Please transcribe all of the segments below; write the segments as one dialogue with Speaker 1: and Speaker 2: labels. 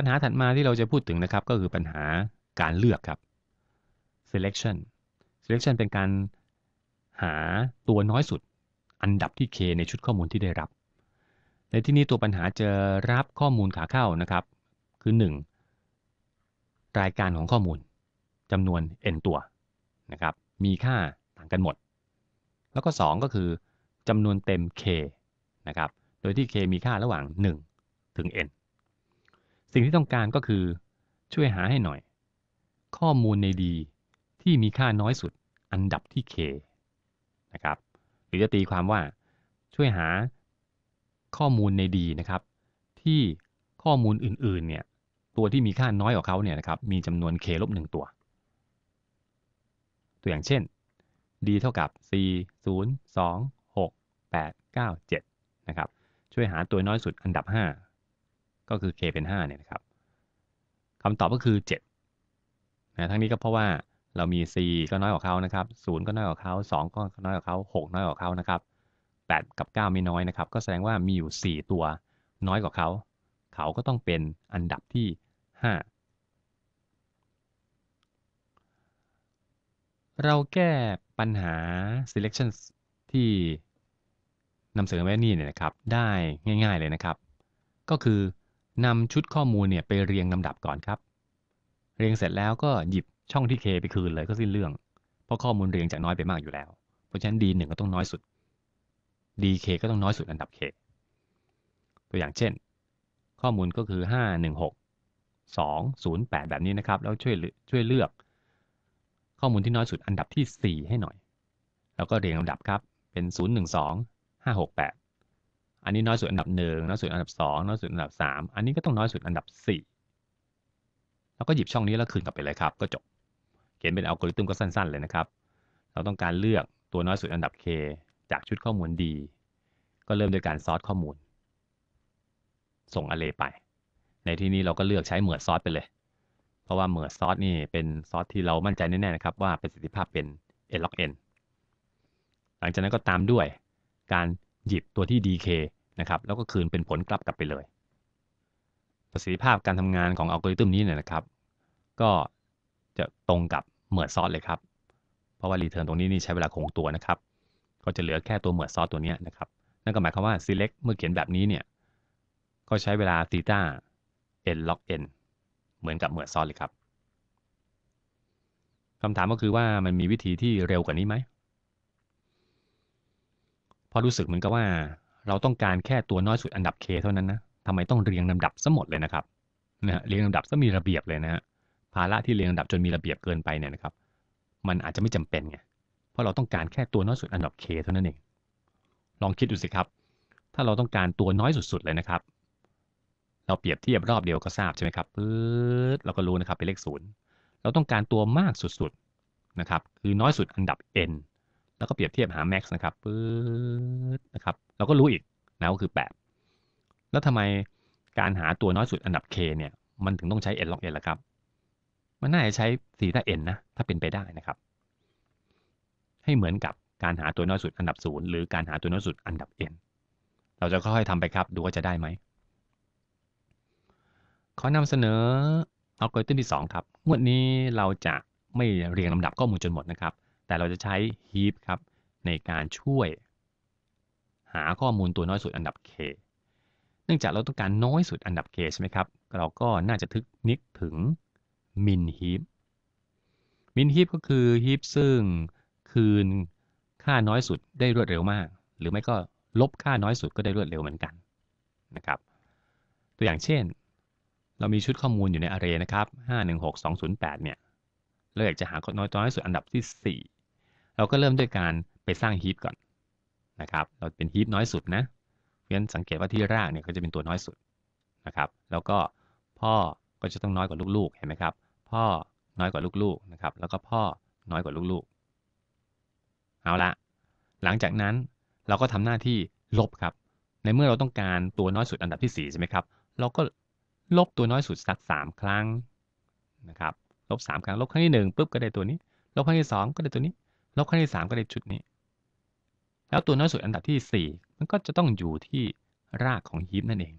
Speaker 1: ปัญหาถัดมาที่เราจะพูดถึงนะครับ ก็คือปัญหาการเลือกครับ selection selection เป็นการหาตัวน้อยสุดอันดับที่ k ในชุดข้อมูลที่ได้รับ ในที่นี้ตัวปัญหาจะรับข้อมูลขาเข้านะครับ คือ 1 รายการของข้อมูลจำนวน n ตัวนะครับมีค่าต่างกันหมด แล้วก็ 2 ก็คือจำนวนเต็ม k นะครับโดยที่ k มีค่าระหว่าง 1 ถึง n สิ่งที่ต้องการก็คือช่วยหาให้หน่อย ข้อมูลในดีที่มีค่าน้อยสุดอันดับที่ k นะครับหรือจะตีความว่าช่วยหาข้อมูลในดีนะครับที่ข้อมูลอื่นๆเนี่ยตัวที่มีค่าน้อยกว่าเขาเนี่ยนะครับมีจำนวน k ลบหนึ่งตัวตัวอย่างเช่น d เท่ากับ c 0 2 6 8 9 7นะครับช่วยหาตัวน้อยสุดอันดับ 5ก็คือ k เป็น 5 เนี่ยนะครับ คำตอบก็คือ7นะ ทั้งนี้ก็เพราะว่าเรามี c ก็น้อยกว่าเขานะครับ 0 ก็น้อยกว่าเขา2 ก็น้อยกว่าเขา6 น้อยกว่าเขานะครับ8กับ9ไม่น้อยนะครับ ก็แสดงว่ามีอยู่ 4 ตัวน้อยกว่าเขา เขาก็ต้องเป็นอันดับที่ 5 เราแก้ปัญหา selection ที่นำเสนอไว้นี่เนี่ยนะครับ ได้ง่ายๆเลยนะครับ ก็คือนำชุดข้อมูลเนี่ยไปเรียงลำดับก่อนครับ เรียงเสร็จแล้วก็หยิบช่องที่ K ไปคืนเลยก็สิ้นเรื่อง เพราะข้อมูลเรียงจากน้อยไปมากอยู่แล้วเพราะฉะนั้น D1 ก็ต้องน้อยสุด DK ก็ต้องน้อยสุดอันดับ K ตัวอย่างเช่น ข้อมูลก็คือ516 208 แบบนี้นะครับ แล้วช่วยช่วยเลือกข้อมูลที่น้อยสุดอันดับที่ 4 ให้หน่อย แล้วก็เรียงลำดับครับเป็น 012 568อันนี้น้อยสุดอันดับหนึ่งน้อยสุดอันดับสองน้อยสุดอันดับสามอันนี้ก็ต้องน้อยสุดอันดับสี่แล้วก็หยิบช่องนี้แล้วคืนกลับไปเลยครับ ก็จบเขียนเป็นอัลกอริทึมก็สั้นๆเลยนะครับ เราต้องการเลือกตัวน้อยสุดอันดับ K จากชุดข้อมูล D ก็เริ่มโดยการซอร์ตข้อมูล ส่งอเลไป ในที่นี้เราก็เลือกใช้เหมือดซอร์ตไปเลย เพราะว่าเหมือดซอร์ตนี่เป็นซอร์ตที่เรา มั่นใจแน่ๆนะครับว่าประสิทธิภาพเป็น n log n หลังจากนั้นก็ตามด้วยการหยิบตัวที่ dk นะครับแล้วก็คืนเป็นผลกลับกลับไปเลย ประสิทธิภาพการทำงานของอัลกอริทึมนี้เนี่ยนะครับ ก็จะตรงกับเหมือดซอสเลยครับ เพราะว่ารีเทิร์นตรงนี้นี่ใช้เวลาคงตัวนะครับ ก็จะเหลือแค่ตัวเหมือดซอสตัวนี้นะครับนั่นก็หมายความว่า select เมื่อเขียนแบบนี้เนี่ยก็ใช้เวลา theta n log n เหมือนกับเหมือดซอสเลยครับคำถามก็คือว่ามันมีวิธีที่เร็วกว่านี้ไหมพอรู้สึกเหมือนกับว่าเราต้องการแค่ตัวน้อยสุดอันดับ k เท่านั้นนะ ทำไมต้องเรียงลำดับซะหมดเลยนะครับนะเรียงลำดับซะมีระเบียบเลยนะฮะภาระที่เรียงลำดับจนมีระเบียบเกินไปเนี่ยนะครับ มันอาจจะไม่จำเป็นไง เพราะเราต้องการแค่ตัวน้อยสุดอันดับ k เท่านั้นเอง ลองคิดดูสิครับ ถ้าเราต้องการตัวน้อยสุดๆเลยนะครับ เราเปรียบเทียบรอบเดียวก็ทราบใช่ไหมครับปึ๊ดเราก็รู้นะครับเป็นเลขศูนย์เราต้องการตัวมากสุดๆนะครับ คือน้อยสุดอันดับ n แล้วก็เปรียบเทียบหา max นะครับปึ๊ดนะครับ เราก็รู้อีกนะก็คือ 8 แล้วทำไมการหาตัวน้อยสุดอันดับ k เนี่ยมันถึงต้องใช้ n log n ล่ะครับมันน่าจะใช้สีต้า n นะถ้าเป็นไปได้นะครับ ให้เหมือนกับการหาตัวน้อยสุดอันดับ 0 หรือการหาตัวน้อยสุดอันดับ n เราจะค่อยๆทำไปครับดูว่าจะได้ไหมขอนำเสนออัลกอริทึมที่ 2 ครับงวดนี้เราจะไม่เรียงลำดับข้อมูลจนหมดนะครับแต่เราจะใช้ heap ครับในการช่วย หาข้อมูลตัวน้อยสุดอันดับ k เนื่องจากเราต้องการน้อยสุดอันดับ k ใช่ไหมครับ เราก็น่าจะทึกนึกถึง min heap min heap ก็คือ heap ซึ่งคืนค่าน้อยสุดได้รวดเร็วมาก หรือไม่ก็ลบค่าน้อยสุดก็ได้รวดเร็วเหมือนกันนะครับ ตัวอย่างเช่น เรามีชุดข้อมูลอยู่ในอาร์เรนะครับ 516208 เนี่ยเราอยากจะหาคน้อยน้อยสุดอันดับที่ 4เราก็เริ่มด้วยการไปสร้างฮีปก่อนนะครับ เราเป็นฮีปน้อยสุดนะ เพราะฉะนั้นสังเกตว่าที่รากเนี่ยก็จะเป็นตัวน้อยสุดนะครับ แล้วก็พ่อก็จะต้องน้อยกว่าลูกๆ เห็นไหมครับ พ่อน้อยกว่าลูกๆ นะครับ แล้วก็พ่อน้อยกว่าลูกๆ เอาละหลังจากนั้นเราก็ทำหน้าที่ลบครับ ในเมื่อเราต้องการตัวน้อยสุดอันดับที่4ใช่ไหมครับ เราก็ลบตัวน้อยสุดสัก3ครั้งนะครับ ลบ3ครั้ง ลบครั้งที่ 1ปุ๊บก็ได้ตัวนี้ ลบครั้งที่ 2 ก็ได้ตัวนี้ลบขั้นที่ 3 ก็ได้จุดนี้ แล้วตัวน้อยสุดอันดับที่ 4 มันก็จะต้องอยู่ที่รากของฮิปนั่นเอง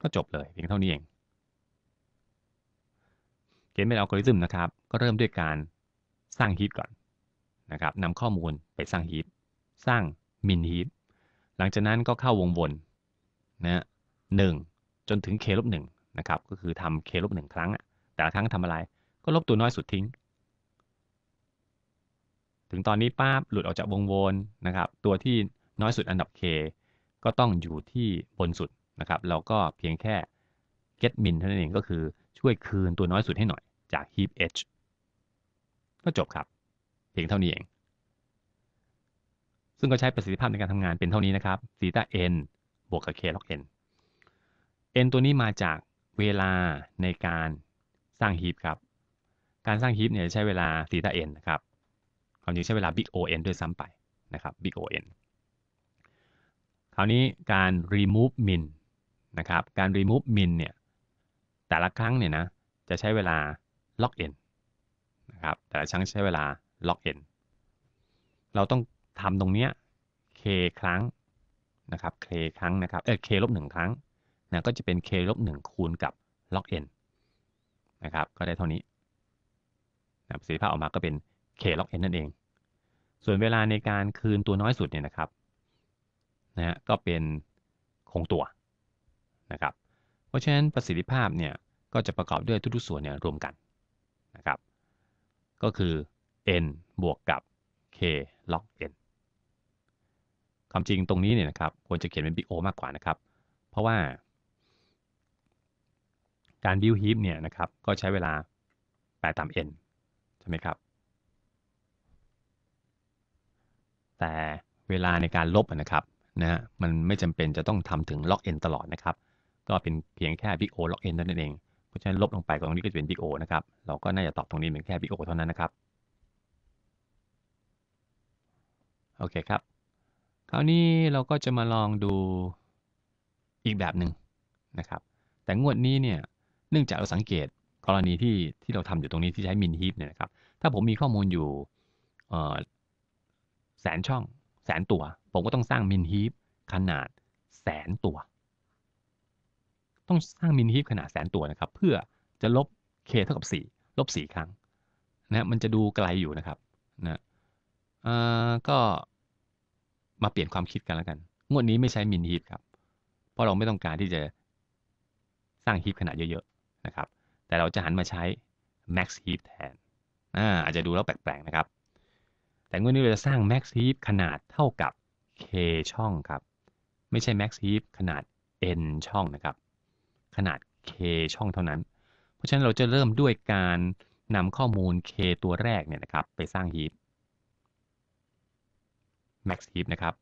Speaker 1: ก็จบเลยเพียงเท่านี้เอง เกมเป็นอัลกอริทึมนะครับก็เริ่มด้วยการสร้างฮีปก่อนนะครับนำข้อมูลไปสร้างฮีปสร้างมินฮีปหลังจากนั้นก็เข้าวงวนนะหนึ่งจนถึง k ลบหนึ่งนะครับก็คือทำ k ลบหนึ่งครั้ง แต่ละครั้งทำอะไร ก็ลบตัวน้อยสุดทิ้งถึงตอนนี้ป้าบหลุดออกจากวงวนนะครับตัวที่น้อยสุดอันดับ k ก็ต้องอยู่ที่บนสุดนะครับเราก็เพียงแค่ get min เท่านั้นเองก็คือช่วยคืนตัวน้อยสุดให้หน่อยจาก heap h ก็จบครับ เพียงเท่านี้เอง ซึ่งก็ใช้ประสิทธิภาพในการทำงานเป็นเท่านี้นะครับซีต t า n บวกกับ k log n n ตัวนี้มาจากเวลาในการสร้าง heap ครับการสร้าง heap เนี่ยใช้เวลาซีต t า n นะครับความจริงใช้เวลา big O n ด้วยซ้ำไปนะครับ big O n คราวนี้การ remove min นะครับ การ remove min เนี่ยแต่ละครั้งเนี่ยนะจะใช้เวลา log n นะครับแต่ละครั้งใช้เวลา log n เราต้องทำตรงเนี้ย k ครั้งนะครับ k ครั้งนะครับเออ k ลบหนึ่งครั้งนะก็จะเป็น k ลบหนึ่งคูณกับ log n นะครับก็ได้เท่านี้นะประสิทธิภาพออกมาก็เป็น k log n นั่นเอง ส่วนเวลาในการคืนตัวน้อยสุดเนี่ยนะครับนะฮะก็เป็นคงตัวนะครับ เพราะฉะนั้นประสิทธิภาพเนี่ย ก็จะประกอบด้วยทุกๆ ส่วนเนี่ยรวมกันนะครับ ก็คือ n บวกกับ k log n ความจริงตรงนี้เนี่ยนะครับ ควรจะเขียนเป็น big O มากกว่านะครับ เพราะว่าการ build heap เนี่ยนะครับ ก็ใช้เวลาแปดตาม n ใช่ไหมครับแต่เวลาในการลบนะครับนะฮะมันไม่จำเป็นจะต้องทำถึงล็อกเอนตลอดนะครับก็เป็นเพียงแค่พิกโอล็อกเอนนั่นเองเพราะฉะนั้นลบลงไปตรงนี้ก็จะเป็นพิกโอนะครับเราก็น่าจะตอบตรงนี้เป็นแค่พิกโอเท่านั้นนะครับโอเคครับคราวนี้เราก็จะมาลองดูอีกแบบหนึ่งนะครับ แต่งวดนี้เนี่ยเนื่องจากเราสังเกตกรณีที่ที่เราทำอยู่ตรงนี้ที่ใช้มินฮิปเนี่ยนะครับถ้าผมมีข้อมูลอยู่แสนช่องแสนตัวผมก็ต้องสร้างมินฮีฟขนาดแสนตัวต้องสร้างมินฮีฟขนาดแสนตัวนะครับเพื่อจะลบ k เท่ากับ 4 ลบ4ครั้งนะมันจะดูไกลอยู่นะครับนะก็มาเปลี่ยนความคิดกันแล้วกัน งวดนี้ไม่ใช้มินฮีฟครับเพราะเราไม่ต้องการที่จะสร้างฮีฟขนาดเยอะๆนะครับแต่เราจะหันมาใช้ max heap แทนอาจจะดูแล้วแปลกๆนะครับแต่เงื่อนนี้เราจะสร้าง max heap ขนาดเท่ากับ k ช่องครับ ไม่ใช่ max heap ขนาด n ช่องนะครับ ขนาด k ช่องเท่านั้น เพราะฉะนั้นเราจะเริ่มด้วยการนำข้อมูล k ตัวแรกเนี่ยนะครับไปสร้าง heap max heap นะครับ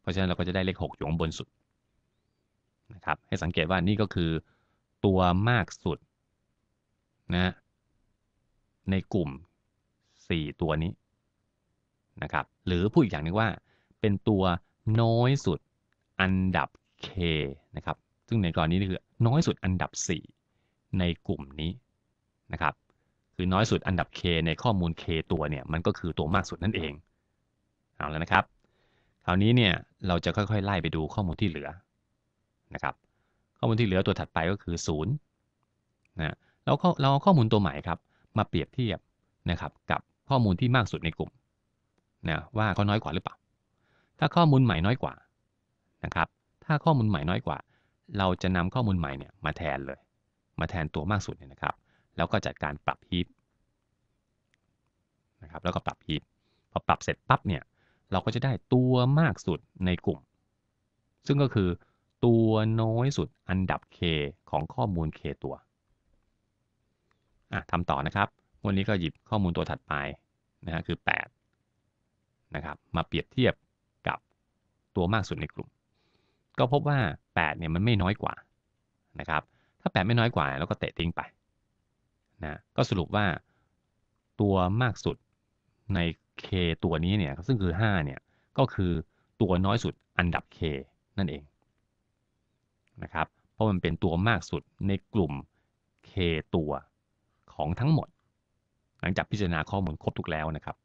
Speaker 1: เพราะฉะนั้นเราก็จะได้เลข6อยู่บนสุดนะครับให้สังเกตว่านี่ก็คือตัวมากสุดนะในกลุ่ม 4 ตัวนี้นะครับหรือพูดอีกอย่างหนึ่งว่าเป็นตัวน้อยสุดอันดับ K นะครับ ซึ่งในกรณีนี้คือน้อยสุดอันดับ 4 ในกลุ่มนี้นะครับ คือน้อยสุดอันดับ K ในข้อมูล K ตัวเนี่ยมันก็คือตัวมากสุดนั่นเองเอาแล้วนะครับ คราวนี้เนี่ยเราจะค่อยๆ ไล่ไปดูข้อมูลที่เหลือนะครับ ข้อมูลที่เหลือตัวถัดไปก็คือ 0 นะ เราเราเอาข้อมูลตัวใหม่ครับมาเปรียบเทียบนะครับกับข้อมูลที่มากสุดในกลุ่มนะว่าเขาน้อยกว่าหรือเปล่า ถ้าข้อมูลใหม่น้อยกว่านะครับ ถ้าข้อมูลใหม่น้อยกว่า เราจะนำข้อมูลใหม่เนี่ยมาแทนเลย มาแทนตัวมากสุดเนี่ยนะครับ แล้วก็จัดการปรับฮีปนะครับ แล้วก็ปรับฮีปพอปรับเสร็จปั๊บเนี่ยเราก็จะได้ตัวมากสุดในกลุ่ม ซึ่งก็คือตัวน้อยสุดอันดับ k ของข้อมูล k ตัวอ่ะทำต่อนะครับ วันนี้ก็หยิบข้อมูลตัวถัดไปนะฮะคือ 8นะครับ มาเปรียบเทียบกับตัวมากสุดในกลุ่ม ก็พบว่า8เนี่ยมันไม่น้อยกว่านะครับ ถ้า8ไม่น้อยกว่าแล้วก็เตะทิ้งไปนะ ก็สรุปว่าตัวมากสุดใน K ตัวนี้เนี่ย ซึ่งคือ5เนี่ย ก็คือตัวน้อยสุดอันดับ K นั่นเองนะครับ เพราะมันเป็นตัวมากสุดในกลุ่ม K ตัว ของทั้งหมด หลังจากพิจารณาข้อมูลครบทุกแล้วนะครับ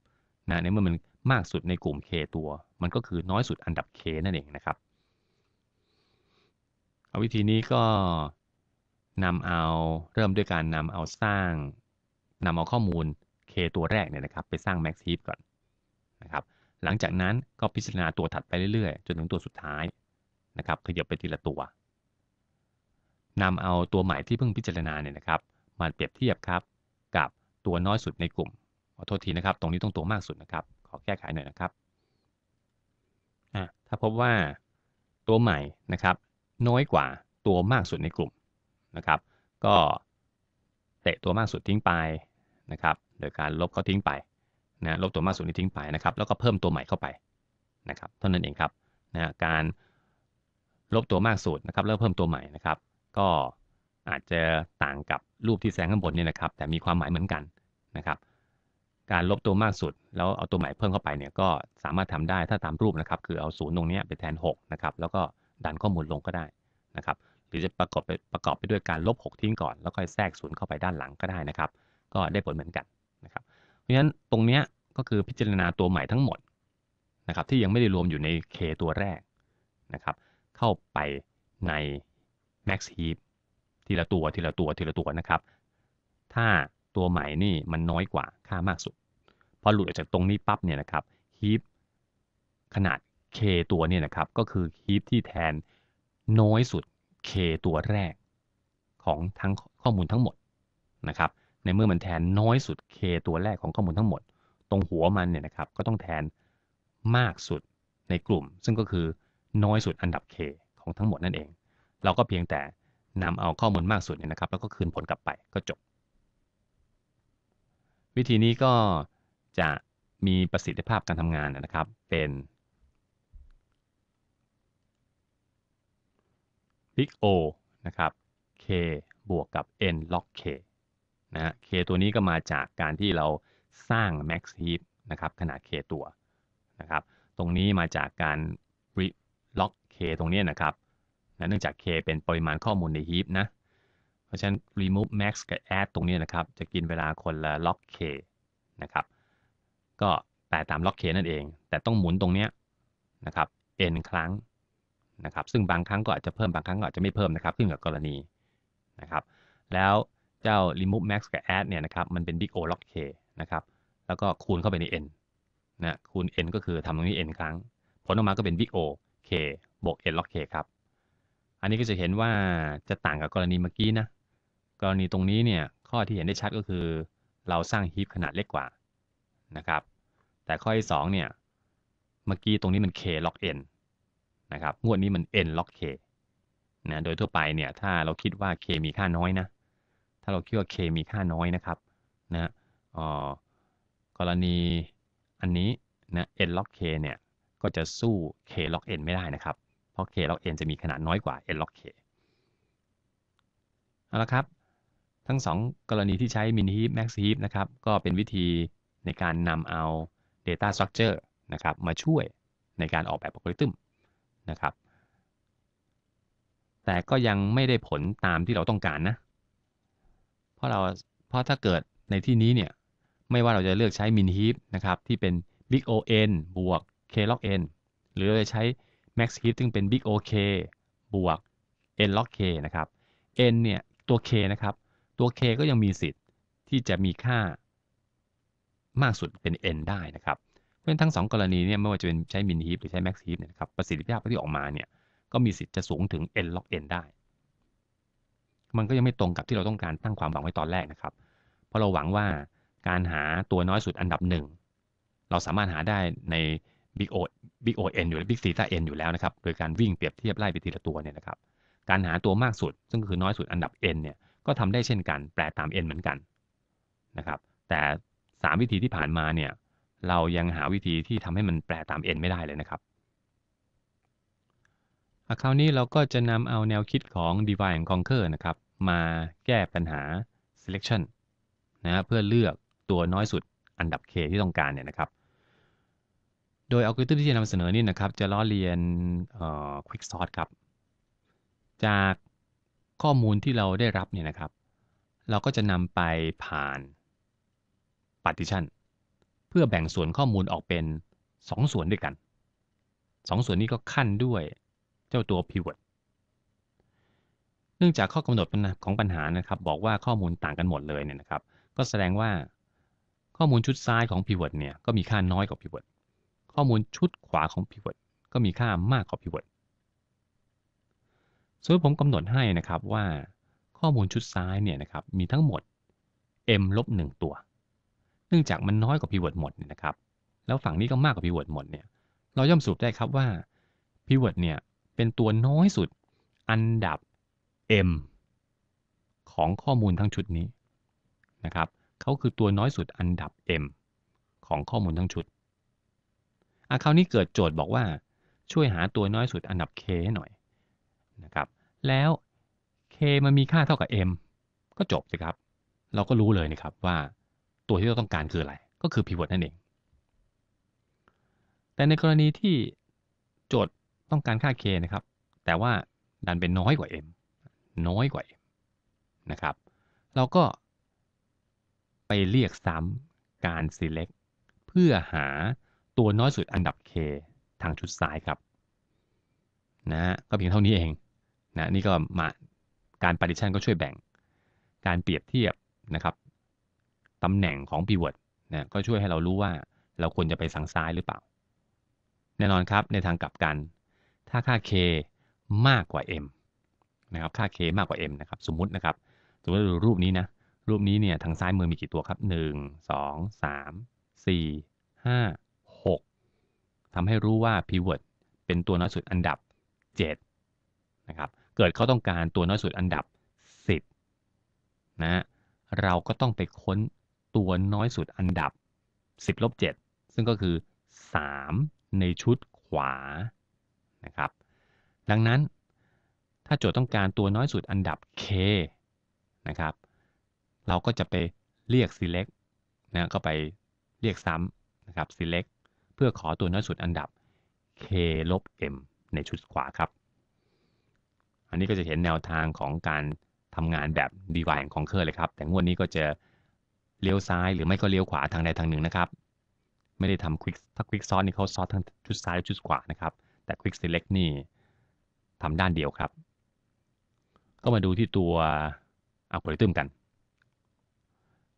Speaker 1: นะในเมื่อมันมากสุดในกลุ่ม K ตัว มันก็คือน้อยสุดอันดับ K นั่นเองนะครับ เอาวิธีนี้ก็นำเอาเริ่มด้วยการนำเอาสร้างนำเอาข้อมูล K ตัวแรกเนี่ยนะครับ ไปสร้าง Max Heap ก่อนนะครับ หลังจากนั้นก็พิจารณาตัวถัดไปเรื่อยๆ จนถึงตัวสุดท้ายนะครับ ขยับไปทีละตัว นำเอาตัวใหม่ที่เพิ่งพิจารณาเนี่ยนะครับ มาเปรียบเทียบครับกับตัวน้อยสุดในกลุ่ม ขอโทษทีนะครับ ตรงนี้ต้องตัวมากสุดนะครับขอแก้ไขหน่อยนะครับ ถ้าพบว่าตัวใหม่นะครับ น้อยกว่าตัวมากสุดในกลุ่มนะครับ ก็เตะตัวมากสุดทิ้งไปนะครับ โดยการลบเขาทิ้งไปนะลบตัวมากสุดนี้ทิ้งไปนะครับ แล้วก็เพิ่มตัวใหม่เข้าไปนะครับ เท่านั้นเองครับนะการลบตัวมากสุดนะครับแล้วเพิ่มตัวใหม่นะครับ ก็อาจจะต่างกับรูปที่แสงข้างบนเนี่ยนะครับ แต่มีความหมายเหมือนกันนะครับการลบตัวมากสุดแล้วเอาตัวใหม่เพิ่มเข้าไปเนี่ยก็สามารถทำได้ถ้าตามรูปนะครับคือเอาศูนย์ตรงนี้ไปแทน6นะครับแล้วก็ดันข้อมูลลงก็ได้นะครับหรือจะประกอบไปประกอบไปด้วยการลบ 6ทิ้งก่อน แล้วค่อยแทรกศูนย์เข้าไปด้านหลังก็ได้นะครับก็ได้ผลเหมือนกันนะครับเพราะฉะนั้นตรงนี้ก็คือพิจารณาตัวใหม่ทั้งหมดนะครับที่ยังไม่ได้รวมอยู่ใน K ตัวแรกนะครับเข้าไปใน Max Heap ทีละตัวทีละตัวทีละตัวนะครับถ้าตัวใหม่นี่มันน้อยกว่าค่ามากสุดพอหลุดออกจากตรงนี้ปั๊บเนี่ยนะครับฮีปขนาด k ตัวเนี่ยนะครับก็คือฮีปที่แทนน้อยสุด k ตัวแรก ของทั้งข้อมูลทั้งหมดนะครับในเมื่อมันแทนน้อยสุด k ตัวแรกของข้อมูลทั้งหมด ตรงหัวมันเนี่ยนะครับก็ต้องแทนมากสุดในกลุ่ม ซึ่งก็คือน้อยสุดอันดับ k ของทั้งหมดนั่นเอง เราก็เพียงแต่นำเอาข้อมูลมากสุดเนี่ยนะครับแล้วก็คืนผลกลับไปก็จบ วิธีนี้ก็จะมีประสิทธิภาพการทำงานนะครับเป็น big O นะครับ K บวกกับ N log K นะฮะ K ตัวนี้ก็มาจากการที่เราสร้าง max heap นะครับขนาด K ตัวนะครับ ตรงนี้มาจากการ log K ตรงนี้นะครับนะเนื่องจาก K เป็นปริมาณข้อมูลใน heap นะ เพราะฉะนั้น remove max กับ add ตรงนี้นะครับ จะกินเวลาคนละ log K นะครับก็แปลตามล็อกเคนั่นเอง แต่ต้องหมุนตรงเนี้ยนะครับ n ครั้งนะครับ ซึ่งบางครั้งก็อาจจะเพิ่ม บางครั้งก็อาจจะไม่เพิ่มนะครับขึ้นกับกรณีนะครับ แล้วเจ้า remove max กับ add เนี่ยนะครับ มันเป็น big O log k นะครับ แล้วก็คูณเข้าไปใน n นะ คูณ n ก็คือทำตรงนี้ n ครั้ง ผลออกมาก็เป็น big O k บวก n log k ครับ อันนี้ก็จะเห็นว่าจะต่างกับกรณีเมื่อกี้นะ กรณีตรงนี้เนี่ย ข้อที่เห็นได้ชัดก็คือ เราสร้างฮ a ปขนาดเล็กกว่านะครับแต่ข้อที่2เนี่ยเมื่อกี้ตรงนี้มัน k ล็อก n นะครับงวดนี้มัน n ล็อก k นะโดยทั่วไปเนี่ยถ้าเราคิดว่า k มีค่าน้อยนะถ้าเราคิดว่า k มีค่าน้อยนะครับนะอ๋อกรณีอันนี้นะ n ล็อก k เนี่ยก็จะสู้ k ล็อก n ไม่ได้นะครับ เพราะ k ล็อก n จะมีขนาดน้อยกว่า n ล็อก k เอาละครับทั้ง 2 กรณีที่ใช้ min heap max heap นะครับก็เป็นวิธีในการนำเอา Data Structure นะครับมาช่วยในการออกแบบอัลกอริทึมนะครับ แต่ก็ยังไม่ได้ผลตามที่เราต้องการนะ เพราะเราเพราะถ้าเกิดในที่นี้เนี่ยไม่ว่าเราจะเลือกใช้ min heap นะครับที่เป็น big o n บวก k log n หรือเราจะใช้ max heap ซึ่งเป็น big o k บวก n log k นะครับ n เนี่ยตัว k นะครับ ตัว k ก็ยังมีสิทธิ์ที่จะมีค่ามากสุดเป็น n ได้นะครับ เพราะฉะนั้นทั้ง 2 กรณีเนี่ยไม่ว่าจะเป็นใช้มินฮีปหรือใช้แม็กซีปเนี่ยครับประสิทธิภาพที่ออกมาเนี่ยก็มีสิทธิ์จะสูงถึง n ล็อก n ได้ มันก็ยังไม่ตรงกับที่เราต้องการตั้งความหวังไว้ตอนแรกนะครับ เพราะเราหวังว่าการหาตัวน้อยสุดอันดับหนึ่งเราสามารถหาได้ใน Big O Big O N อยู่และ Big Theta N อยู่แล้วนะครับ โดยการวิ่งเปรียบเทียบไล่ไปทีละตัวเนี่ยนะครับ การหาตัวมากสุด ซึ่งก็คือน้อยสุดอันดับ N เนี่ยก็ทำได้เช่นกันแปลตาม N เหมือนกันนะครับแต่3วิธีที่ผ่านมาเนี่ยเรายังหาวิธีที่ทำให้มันแปลตาม n ไม่ได้เลยนะครับ คราวนี้เราก็จะนำเอาแนวคิดของ divide and conquer นะครับ มาแก้ปัญหา selection นะเพื่อเลือกตัวน้อยสุดอันดับ k ที่ต้องการเนี่ยนะครับ โดยอัลกอริทึมที่จะนำเสนอนี่นะครับ จะล้อเลียน quicksort ครับ จากข้อมูลที่เราได้รับเนี่ยนะครับ เราก็จะนำไปผ่าน partition เพื่อแบ่งส่วนข้อมูลออกเป็น 2 ส่วนด้วยกัน 2 ส่วนนี้ก็ขั้นด้วยเจ้าตัว pivot เนื่องจากข้อกำหนดของปัญหานะครับบอกว่าข้อมูลต่างกันหมดเลยเนี่ยนะครับ ก็แสดงว่าข้อมูลชุดซ้ายของ pivot เนี่ยก็มีค่าน้อยกว่า pivot ข้อมูลชุดขวาของ pivot ก็มีค่ามากกว่า pivot ส่วนผมกำหนดให้นะครับว่าข้อมูลชุดซ้ายเนี่ยนะครับมีทั้งหมด m ลบ1ตัวนื่องจากมันน้อยกว่า pivot หมดนะครับ แล้วฝั่งนี้ก็มากกว่า pivot หมดเนี่ย เราย่อมสรุปได้ครับว่า pivot เนี่ย เป็นตัวน้อยสุดอันดับ m ของข้อมูลทั้งชุดนี้นะครับ เขาคือตัวน้อยสุดอันดับ m ของข้อมูลทั้งชุดอาคราวนี้เกิดโจทย์บอกว่าช่วยหาตัวน้อยสุดอันดับ k หน่อยนะครับ แล้ว k มันมีค่าเท่ากับ m ก็จบสิครับ เราก็รู้เลยนะครับว่าตัวที่เราต้องการคืออะไร ก็คือ pivot นั่นเอง แต่ในกรณีที่โจทย์ต้องการค่า k นะครับ แต่ว่าดันเป็นน้อยกว่า m น้อยกว่า m นะครับ เราก็ไปเรียกซ้ำการ select เพื่อหาตัวน้อยสุดอันดับ k ทางชุดซ้ายครับนะก็เพียงเท่านี้เอง นะ นี่ก็มาการ partition ก็ช่วยแบ่ง การเปรียบเทียบนะครับตำแหน่งของ pivot นะ ก็ช่วยให้เรารู้ว่าเราควรจะไปทางซ้ายหรือเปล่า แน่นอนครับในทางกลับกัน ถ้าค่า k มากกว่า m นะครับ ค่า k มากกว่า m นะครับ สมมุตินะครับ สมมติรูปนี้นะ รูปนี้เนี่ยทางซ้ายมือมีกี่ตัวครับ 1 2 3 4 5 6 ทำให้รู้ว่า pivot เป็นตัวน้อยสุดอันดับ7นะครับ เกิดเขาต้องการตัวน้อยสุดอันดับ 10นะเราก็ต้องไปค้นตัวน้อยสุดอันดับ 10ลบ7ซึ่งก็คือ 3 ในชุดขวานะครับดังนั้นถ้าโจทย์ต้องการตัวน้อยสุดอันดับ k นะครับเราก็จะไปเรียก select นะก็ไปเรียกซ้ำนะครับ select เพื่อขอตัวน้อยสุดอันดับ k ลบ m ในชุดขวาครับ อันนี้ก็จะเห็นแนวทางของการทำงานแบบ d i v i ของเคอร์เลยครับ แต่งวดนี้ก็จะเลี้ยวซ้ายหรือไม่ก็เลี้ยวขวาทางใดทางหนึ่งนะครับ ไม่ได้ทำควิกถ้าควิกซอสนี่เขาซอสทั้งชุดซ้ายและชุดขวานะครับแต่ควิกเซเล็กนี่ทำด้านเดียวครับ ก็มาดูที่ตัว อัลกอริทึมกัน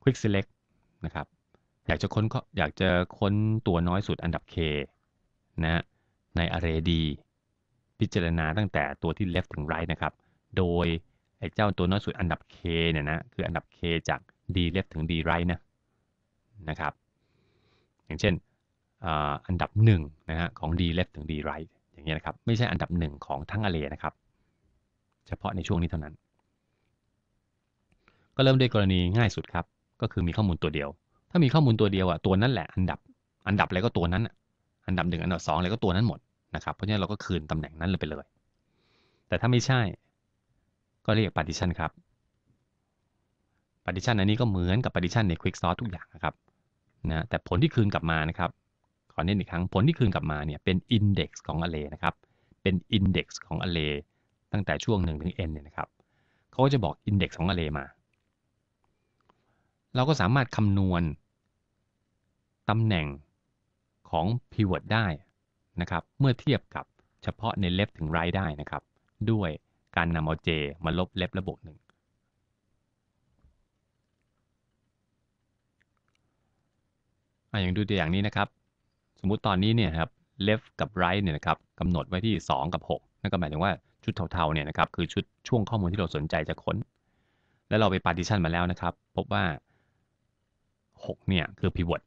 Speaker 1: ควิกเซเล็กนะครับอยากจะค้นอยากจะค้นตัวน้อยสุดอันดับ k นะใน a r r a ดีพิจารณาตั้งแต่ตัวที่ left ถึง right นะครับ โดยไอ้เจ้าตัวน้อยสุดอันดับ k เนี่ยนะคืออันดับ k จากดีเล็ t ถึงดีไรนะนะครับอย่างเช่นอันดับ1นะฮะของดีเล็ t ถึงดีไรอย่างเงี้ยนะครับไม่ใช่อันดับ1ของทั้งอะ r a นะครับเฉพาะในช่วงนี้เท่านั้น ก็เริ่มด้วยกรณีง่ายสุดครับก็คือมีข้อมูลตัวเดียว ถ้ามีข้อมูลตัวเดียวอ่ะตัวนั้นแหละอันดับอันดับอะไรก็ตัวนั้นอันดับหนึ่งอันดับสองอะไรก็ตัวนั้นหมดนะครับเพราะฉะนั้นเราก็คืนตำแหน่งนั้นเลยไปเลย แต่ถ้าไม่ใช่ก็เรียก partition ครับ partition อันนี้ก็เหมือนกับ partition ใน quick sort ทุกอย่างนะครับนะแต่ผลที่คืนกลับมานะครับ ขอเน้นอีกครั้ง ผลที่คืนกลับมาเนี่ยเป็น index ของ array นะครับ เป็น index ของ array ตั้งแต่ช่วง 1 ถึง n เนี่ยนะครับเขาก็จะบอก index ของ array มา เราก็สามารถคำนวณตำแหน่งของ pivot ได้นะครับ เมื่อเทียบกับเฉพาะใน left ถึง right ได้นะครับ ด้วยการนำเอา j มาลบ left ระบบหนึ่งอย่างดูตัวอย่างนี้นะครับ สมมุติตอนนี้เนี่ยครับ left กับ right เนี่ยนะครับกำหนดไว้ที่ 2 กับ6นั่นก็หมายถึงว่าชุดเทาๆเนี่ยนะครับคือชุดช่วงข้อมูลที่เราสนใจจะค้น แล้วเราไป partition มาแล้วนะครับ พบว่า6เนี่ยคือ pivot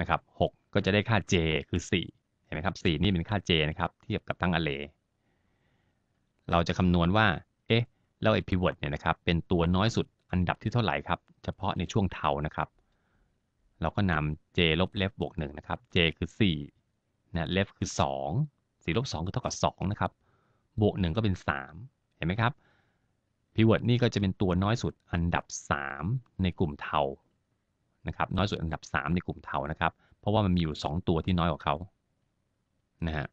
Speaker 1: นะครับ6 ก็จะได้ค่า j คือ 4 เห็นไหมครับ 4 นี่เป็นค่า j นะครับ เทียบกับทั้ง array เราจะคำนวณว่าเอ๊ะแล้วไอ้ pivot เนี่ยนะครับเป็นตัวน้อยสุดอันดับที่เท่าไหร่ครับ เฉพาะในช่วงเทานะครับเราก็นำ j ลบ left บวก1นะครับ j คือ4นะ left คือ 2 4ลบ2 คือเท่ากับ 2 นะครับบวก1 ก็เป็น 3 เห็นไหมครับพิว o t นี่ก็จะเป็นตัวน้อยสุดอันดับ 3 ในกลุ่มเทานะครับน้อยสุดอันดับ 3 ในกลุ่มเทานะครับ เพราะว่ามันมีอยู่ 2 ตัวที่น้อยกว่าเขานะฮะ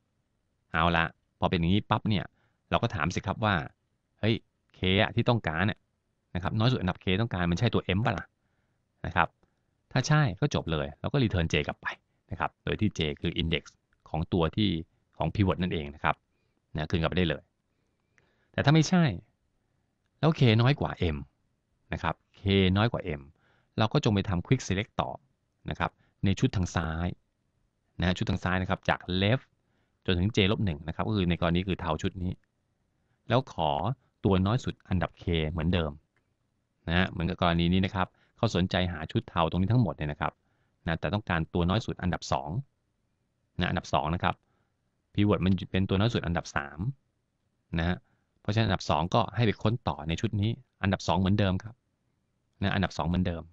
Speaker 1: เอาละพอเป็นอย่างนี้ปั๊บเนี่ยเราก็ถามสิครับว่าเฮ้ยเคที่ต้องการเนี่ยนะครับ น้อยสุดอันดับเคต้องการมันใช่ตัว M ป่ะล่ะนะครับถ้าใช่ก็จบเลย แล้วก็รีเทิร์น j กลับไปนะครับ โดยที่ j คือ index ของตัวที่ของ pivot นั่นเองนะครับนะคืนกลับไปได้เลย แต่ถ้าไม่ใช่ แล้ว k น้อยกว่า m นะครับ k น้อยกว่า m เราก็จงไปทำ quick select ต่อนะครับ ในชุดทางซ้ายนะชุดทางซ้ายนะครับจาก left จนถึง j ลบหนึ่งนะครับก็คือในกรณีคือเทาชุดนี้ แล้วขอตัวน้อยสุดอันดับ k เหมือนเดิมนะเหมือนกับกรณีนี้นะครับเขาสนใจหาชุดเทาตรงนี้ทั้งหมดเนี่ยนะครับนะแต่ต้องการตัวน้อยสุดอันดับ2นะอันดับ2นะครับพีเวิร์ดมันเป็นตัวน้อยสุดอันดับ3นะฮะเพราะฉะนั้นอันดับ 2 ก็ให้ไปค้นต่อในชุดนี้ อันดับ 2 เหมือนเดิมครับนะอันดับ 2 เหมือนเดิม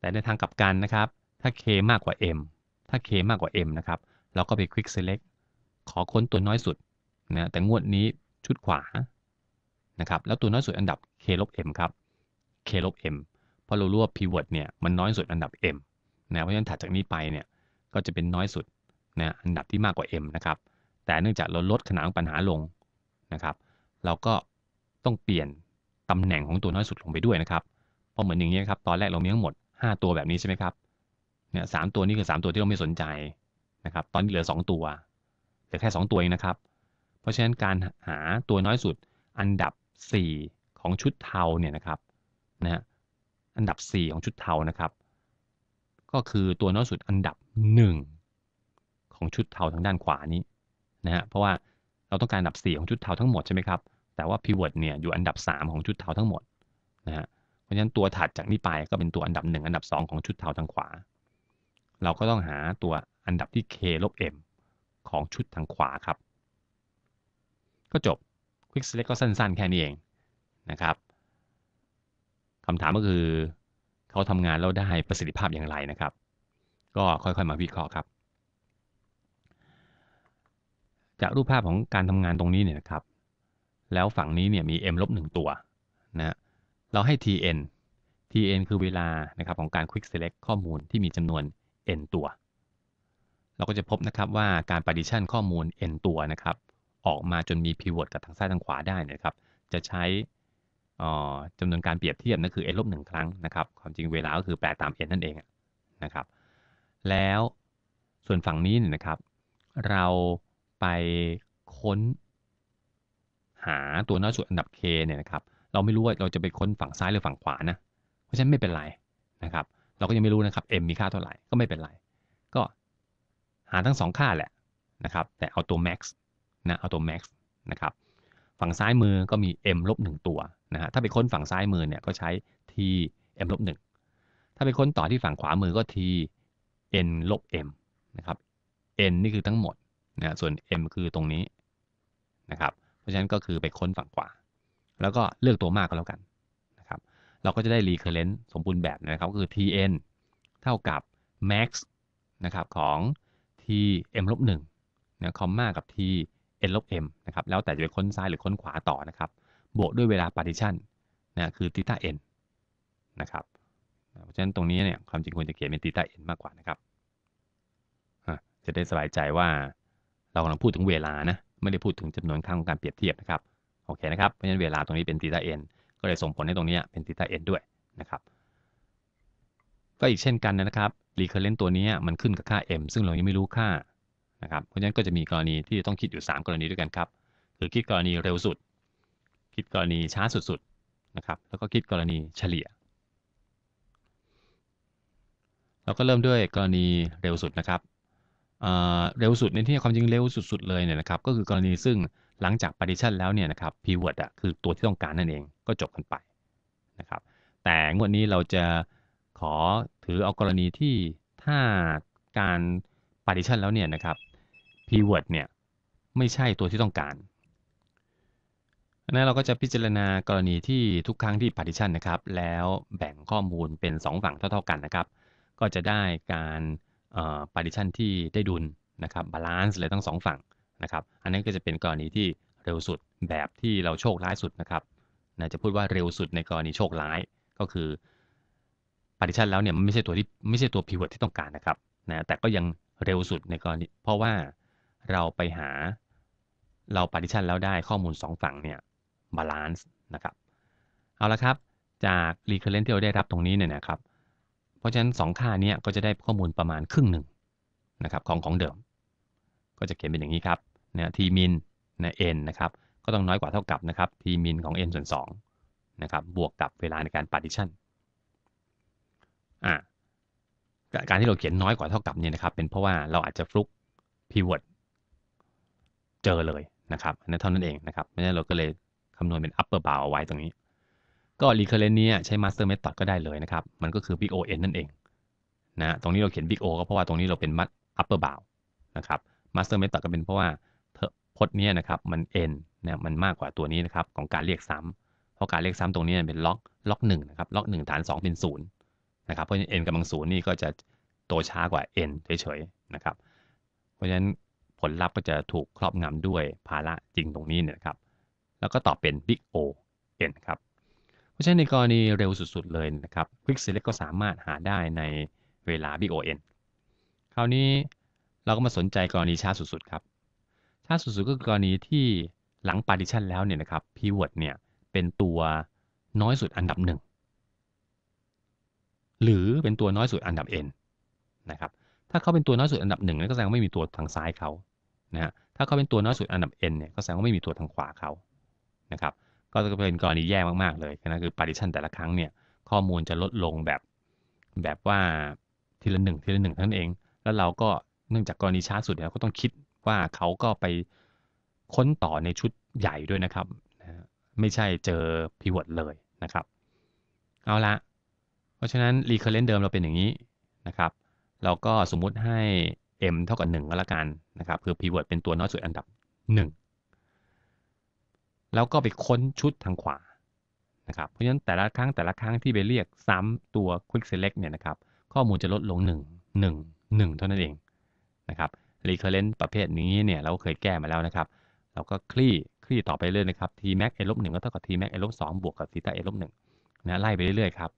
Speaker 1: แต่ในทางกลับกันนะครับ ถ้า k มากกว่า m ถ้า k มากกว่า m นะครับ เราก็ไป quick select ขอค้นตัวน้อยสุดนะแต่งวดนี้ชุดขวานะครับ แล้วตัวน้อยสุดอันดับ k ลบ m ครับ k ลบ m เพราะเรารู้ว่า pivot เนี่ยมันน้อยสุดอันดับ m นะ เพราะฉะนั้นถัดจากนี้ไปเนี่ยก็จะเป็นน้อยสุดนะ อันดับที่มากกว่า m นะครับ แต่เนื่องจากเราลดขนาดของปัญหาลงนะครับ เราก็ต้องเปลี่ยนตำแหน่งของตัวน้อยสุดลงไปด้วยนะครับ เพราะเหมือนอย่างนี้ครับ ตอนแรกเรามีทั้งหมด 5 ตัวแบบนี้ใช่ไหมครับ เนี่ยสตัวนี้คือ 3 ตัวที่เราไม่สนใจนะครับ ตอนนี้เหลือ 2 ตัว เหลือแค่ 2 ตัวเองนะครับ เพราะฉะนั้นการหาตัวน้อยสุดอันดับ 4 ของชุดเทาเนี่ยนะครับนะฮะอันดับ 4 ของชุดเทานะครับ ก็คือตัวน้อยสุดอันดับ 1 ของชุดเทาทางด้านขวานี้นะฮะเพราะว่าเราต้องการอันดับ 4 ของชุดเทาทั้งหมดใช่ไหมครับ แต่ว่าพิว o t เนี่ยอยู่อันดับ 3 ของชุดเทาทั้งหมดนะฮะเพราะฉะนั้นตัวถัดจากนี้ไปก็เป็นตัวอันดับ 1 อันดับ 2 ของชุดเทาทางขวา เราก็ต้องหาตัวอันดับที่ k ลบ m ของชุดทางขวาครับ ก็จบ Quick Select ก็สั้นๆแค่นี้เองนะครับคำถามก็คือเขาทำงานแล้วได้ประสิทธิภาพอย่างไรนะครับ ก็ค่อยๆมาวิเคราะห์ครับ จากรูปภาพของการทำงานตรงนี้เนี่ยนะครับ แล้วฝั่งนี้เนี่ยมี m ลบ1ตัวนะเราให้ tn tn คือเวลานะครับของการ quick select ข้อมูลที่มีจำนวน n ตัว เราก็จะพบนะครับว่าการ partition ข้อมูล n ตัวนะครับ ออกมาจนมี pivot กับทางซ้ายทางขวาได้นะครับ จะใช้จำนวนการเปรียบเทียบนั่นคือ n ลบหนึ่งครั้งนะครับความจริงเวลาก็คือแปรตาม n นั่นเองนะครับ แล้วส่วนฝั่งนี้เนี่ยนะครับ เราไปค้น หาตัวน้อยสุดอันดับ k เนี่ยนะครับ เราไม่รู้ว่าเราจะไปค้นฝั่งซ้ายหรือฝั่งขวานะ เพราะฉะนั้นไม่เป็นไรนะครับ เราก็ยังไม่รู้นะครับ m มีค่าเท่าไหร่ก็ไม่เป็นไร ก็หาทั้งสองค่าแหละนะครับ แต่เอาตัว max นะเอาตัว max นะครับฝั่งซ้ายมือก็มี m ลบหตัวนะฮะถ้าไปค้นฝั่งซ้ายมือเนี่ยก็ใช้ t m ลบหถ้าไปค้นต่อที่ฝั่งขวามือก็ t n ลบ m นะครับ n นี่คือทั้งหมดนะส่วน m คือตรงนี้นะครับเพราะฉะนั้นก็คือไปค้นฝั่งขวาแล้วก็เลือกตัวมากก็แล้วกันนะครับเราก็จะได้ r e c u r r e n c สมบูรณ์แบบนะครับก็คือ tn เท่ากับ max นะครับของ t m ลบหนะคอมมากับ t n ลบ m นะครับแล้วแต่จะเป็นค้นซ้ายหรือค้นขวาต่อนะครับ บวกด้วยเวลา partition นะคือ theta n นะครับ เพราะฉะนั้นตรงนี้เนี่ยความจริงควรจะเขียนเป็น theta n มากกว่านะครับจะได้สบายใจว่าเรากำลังพูดถึงเวลานะไม่ได้พูดถึงจำนวนครั้งของการเปรียบเทียบนะครับโอเคนะครับเพราะฉะนั้นเวลาตรงนี้เป็น theta n ก็เลยส่งผลให้ตรงนี้เป็น theta n ด้วยนะครับก็อีกเช่นกันนะครับ recurrent ตัวนี้มันขึ้นกับค่า m ซึ่งเรายังไม่รู้ค่านะครับเพราะฉะนั้นก็จะมีกรณีที่ต้องคิดอยู่ 3 กรณีด้วยกันครับ คือคิดกรณีเร็วสุด คิดกรณีช้าสุดๆ นะครับ แล้วก็คิดกรณีเฉลี่ย เราก็เริ่มด้วยกรณีเร็วสุดนะครับ เร็วสุดในที่ความจริงเร็วสุดๆ เลยเนี่ยนะครับ ก็คือกรณีซึ่งหลังจาก partition แล้วเนี่ยนะครับีเวิ o ์ดอ่ะคือตัวที่ต้องการนั่นเอง ก็จบกันไปนะครับ แต่งวดนี้เราจะขอถือเอากรณีที่ถ้าการ partition แล้วเนี่ยนะครับพีเวิร์ดเนี่ยไม่ใช่ตัวที่ต้องการนั้นเราก็จะพิจารณากรณีที่ทุกครั้งที่ partition นะครับแล้วแบ่งข้อมูลเป็น 2 ฝั่งเท่า ๆกันนะครับก็จะได้การปาริชันที่ได้ดุลนะครับบาลานซ์เลยทั้งสองฝั่งนะครับ อันนี้ก็จะเป็นกรณีที่เร็วสุดแบบที่เราโชคร้ายสุดนะครับนะจะพูดว่าเร็วสุดในกรณีโชคร้ายก็คือปาริชันแล้วเนี่ยมันไม่ใช่ตัวที่ไม่ใช่ตัวพิ v o t ที่ต้องการนะครับนะแต่ก็ยังเร็วสุดในกรณีเพราะว่าเราไปหาเราปาร์ติชันแล้วได้ข้อมูล 2 ฝั่งเนี่ยบาลานซ์นะครับ เอาละครับ จาก recurrent ที่เราได้รับตรงนี้เนี่ยนะครับเพราะฉะนั้น 2 ค่าเนี่ยก็จะได้ข้อมูลประมาณครึ่งหนึ่งนะครับของของเดิม ก็จะเขียนเป็นอย่างนี้ครับเนี่ยทีมินนะ n นะครับ ก็ต้องน้อยกว่าเท่ากับนะครับทีมินของ n ส่วน 2 นะครับบวกกับเวลาในการปาร์ติชันอ่าการที่เราเขียนน้อยกว่าเท่ากับเนี่ยนะครับ เป็นเพราะว่าเราอาจจะฟลุก p ิ v o t เจอเลยนะครับนั่นเท่านั้นเองนะครับ ไม่ใช้เราก็เลยคำนวณเป็น upper bound เอาไว้ตรงนี้ ก็ recurrent นี้ใช้ master method ก็ได้เลยนะครับ มันก็คือ big O n นั่นเองนะ ตรงนี้เราเขียน big O ก็เพราะว่าตรงนี้เราเป็น upper bound นะครับ master method ก็เป็นเพราะว่าพจน์นี้นะครับมัน n นะมันมากกว่าตัวนี้นะครับของการเรียกซ้ำเพราะการเรียกซ้ำตรงนี้เป็นล็อกล็อกหนึ่งนะครับล็อกหนึ่งฐานสองเป็นศ์นะครับ เพราะฉะนั้น n กำลังศูนย์นี่ก็จะโตช้ากว่า n เฉยๆ นะครับ เพราะฉะนั้นผลลัพธ์ก็จะถูกครอบงำด้วยภาระจริงตรงนี้เนี่ยครับ แล้วก็ตอบเป็น Big O N ครับ เพราะฉะนั้นในกรณีเร็วสุดๆเลยนะครับ Quick Select ก็สามารถหาได้ในเวลา Big O N คราวนี้เราก็มาสนใจกรณีช้าสุดๆครับช้าสุดๆก็คือกรณีที่หลัง partition แล้วเนี่ยนะครับ pivot เนี่ยเป็นตัวน้อยสุดอันดับหนึ่ง หรือเป็นตัวน้อยสุดอันดับ n นะครับ ถ้าเขาเป็นตัวน้อยสุดอันดับหนึ่งนั่นก็แสดงว่าไม่มีตัวทางซ้ายเขานะฮะถ้าเขาเป็นตัวน้อยสุดอันดับ n เนี่ยก็แสดงว่าไม่มีตัวทางขวาเขา นะครับ ก็จะเป็นกรณีแย่มากๆเลยนะคือ partition แต่ละครั้งเนี่ยข้อมูลจะลดลงแบบแบบว่าทีละหนึ่งทีละหนึ่งนั้นเอง แล้วเราก็เนื่องจากกรณีช้าสุดเราก็ต้องคิดว่าเขาก็ไปค้นต่อในชุดใหญ่ด้วยนะครับ ไม่ใช่เจอพิวอตเลยนะครับ เอาละ เพราะฉะนั้นรีเคอร์เรนต์เดิมเราเป็นอย่างนี้นะครับ เราก็สมมุติให้ m เท่ากับ1ก็แล้วกันนะครับ คือ pivot เป็นตัวน้อยสุดอันดับ 1 แล้วก็ไปค้นชุดทางขวา นะครับ เพราะฉะนั้นแต่ละครั้งแต่ละครั้งที่ไปเรียกซ้ำตัว quick select เนี่ยนะครับ ข้อมูลจะลดลง 1 1 1 เท่านั้นเองนะครับ recurrent ประเภทนี้เนี่ย เราเคยแก้มาแล้วนะครับ เราก็คลี่ คลี่ต่อไปเรื่อยนะครับ t max a ลบหก็เท่ากับ t max a ลบสบวกกับ theta a ลบหนะไล่ไปเรื่อยๆครับ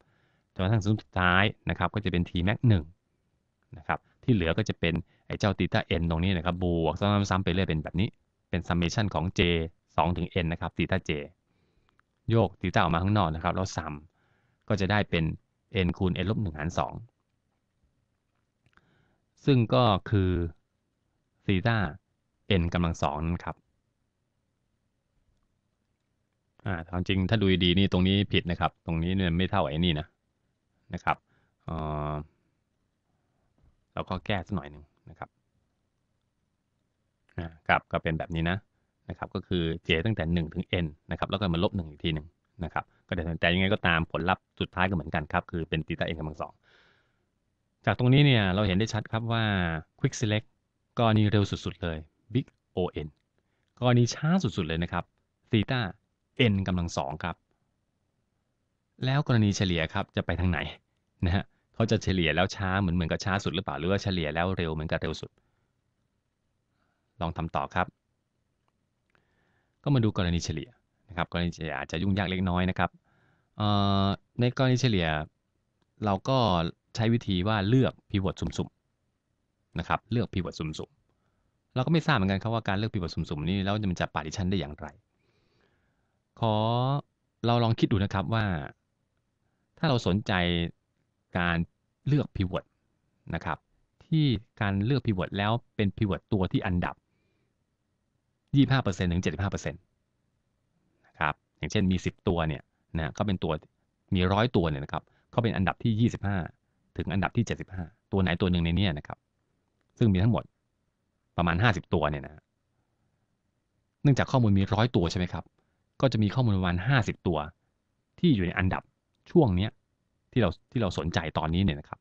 Speaker 1: จนกระทั่งสุดท้ายนะครับก็จะเป็น t max 1 นะครับที่เหลือก็จะเป็น ไอ้เจ้าตีต้าเอ็นตรงนี้นะครับ บวกซ้ำๆไปเรื่อยเป็นแบบนี้ เป็นซัมเมชันของ j 2 ถึง n นะครับตีต้า j โยกตีต้าออกมาข้างนอกนะครับแล้วซ้ำก็จะได้เป็น n คูณ n ลบหหาร2ซึ่งก็คือตีต้า n กำลังสองนั่นครับ อ่าจริงถ้าดูดีนี่ตรงนี้ผิดนะครับ ตรงนี้เนี่ยไม่เท่าไอ้นี่นะนะครับอ่าเราก็แก้สักหน่อยหนึ่งนะครับ นะครับก็เป็นแบบนี้นะนะครับ ก็คือ j ตั้งแต่ 1 ถึง n นะครับแล้วก็มาลบ 1 อีกทีหนึ่งนะครับก็แต่ยังไงก็ตามผลลัพธ์สุดท้ายก็เหมือนกันครับ คือเป็นตีตาเอ็นกำลังสองจากตรงนี้เนี่ยเราเห็นได้ชัดครับว่า quick select กรณีเร็วสุดๆเลย big o n กรณีช้าสุดๆเลยนะครับตีตา n กำลังสองครับ แล้วกรณีเฉลี่ยครับ จะไปทางไหนนะฮะเขาจะเฉลี่ยแล้วช้าเหมือนเหมือนกับช้าสุด หรือเปล่าหรือว่าเฉลี่ยแล้วเร็วเหมือนกับเร็วสุด ลองทำต่อครับ ก็มาดูกรณีเฉลี่ยนะครับกรณีเฉลี่ยอาจจะยุ่งยากเล็กน้อยนะครับในกรณีเฉลี่ย เราก็ใช้วิธีว่าเลือกพิว o ตสุ่มๆนะครับเลือกพิว o ตสุ่มๆ เราก็ไม่ทราบเหมือนกันครับว่าการเลือกพิว o ตสุ่มๆนี้แล้วมันจะ partition ได้อย่างไร ขอเราลองคิดดูนะครับว่า ถ้าเราสนใจการเลือก Pivot นะครับที่การเลือก Pivot แล้วเป็น Pivot ตัวที่อันดับ 25%ถึง 75%นะครับอย่างเช่นมี 10 ตัวเนี่ยนะก็เป็นตัวมีร้อยตัวเนี่ยนะครับเขาเป็นอันดับที่ 25 ถึงอันดับที่ 75 ตัวไหนตัวหนึ่งในนี้นะครับ ซึ่งมีทั้งหมดประมาณ 50 ตัวเนี่ยนะเนื่องจากข้อมูลมีร้อยตัวใช่ไหมครับ ก็จะมีข้อมูลประมาณ 50 ตัวที่อยู่ในอันดับช่วงเนี้ยที่เราที่เราสนใจตอนนี้เนี่ยนะครับ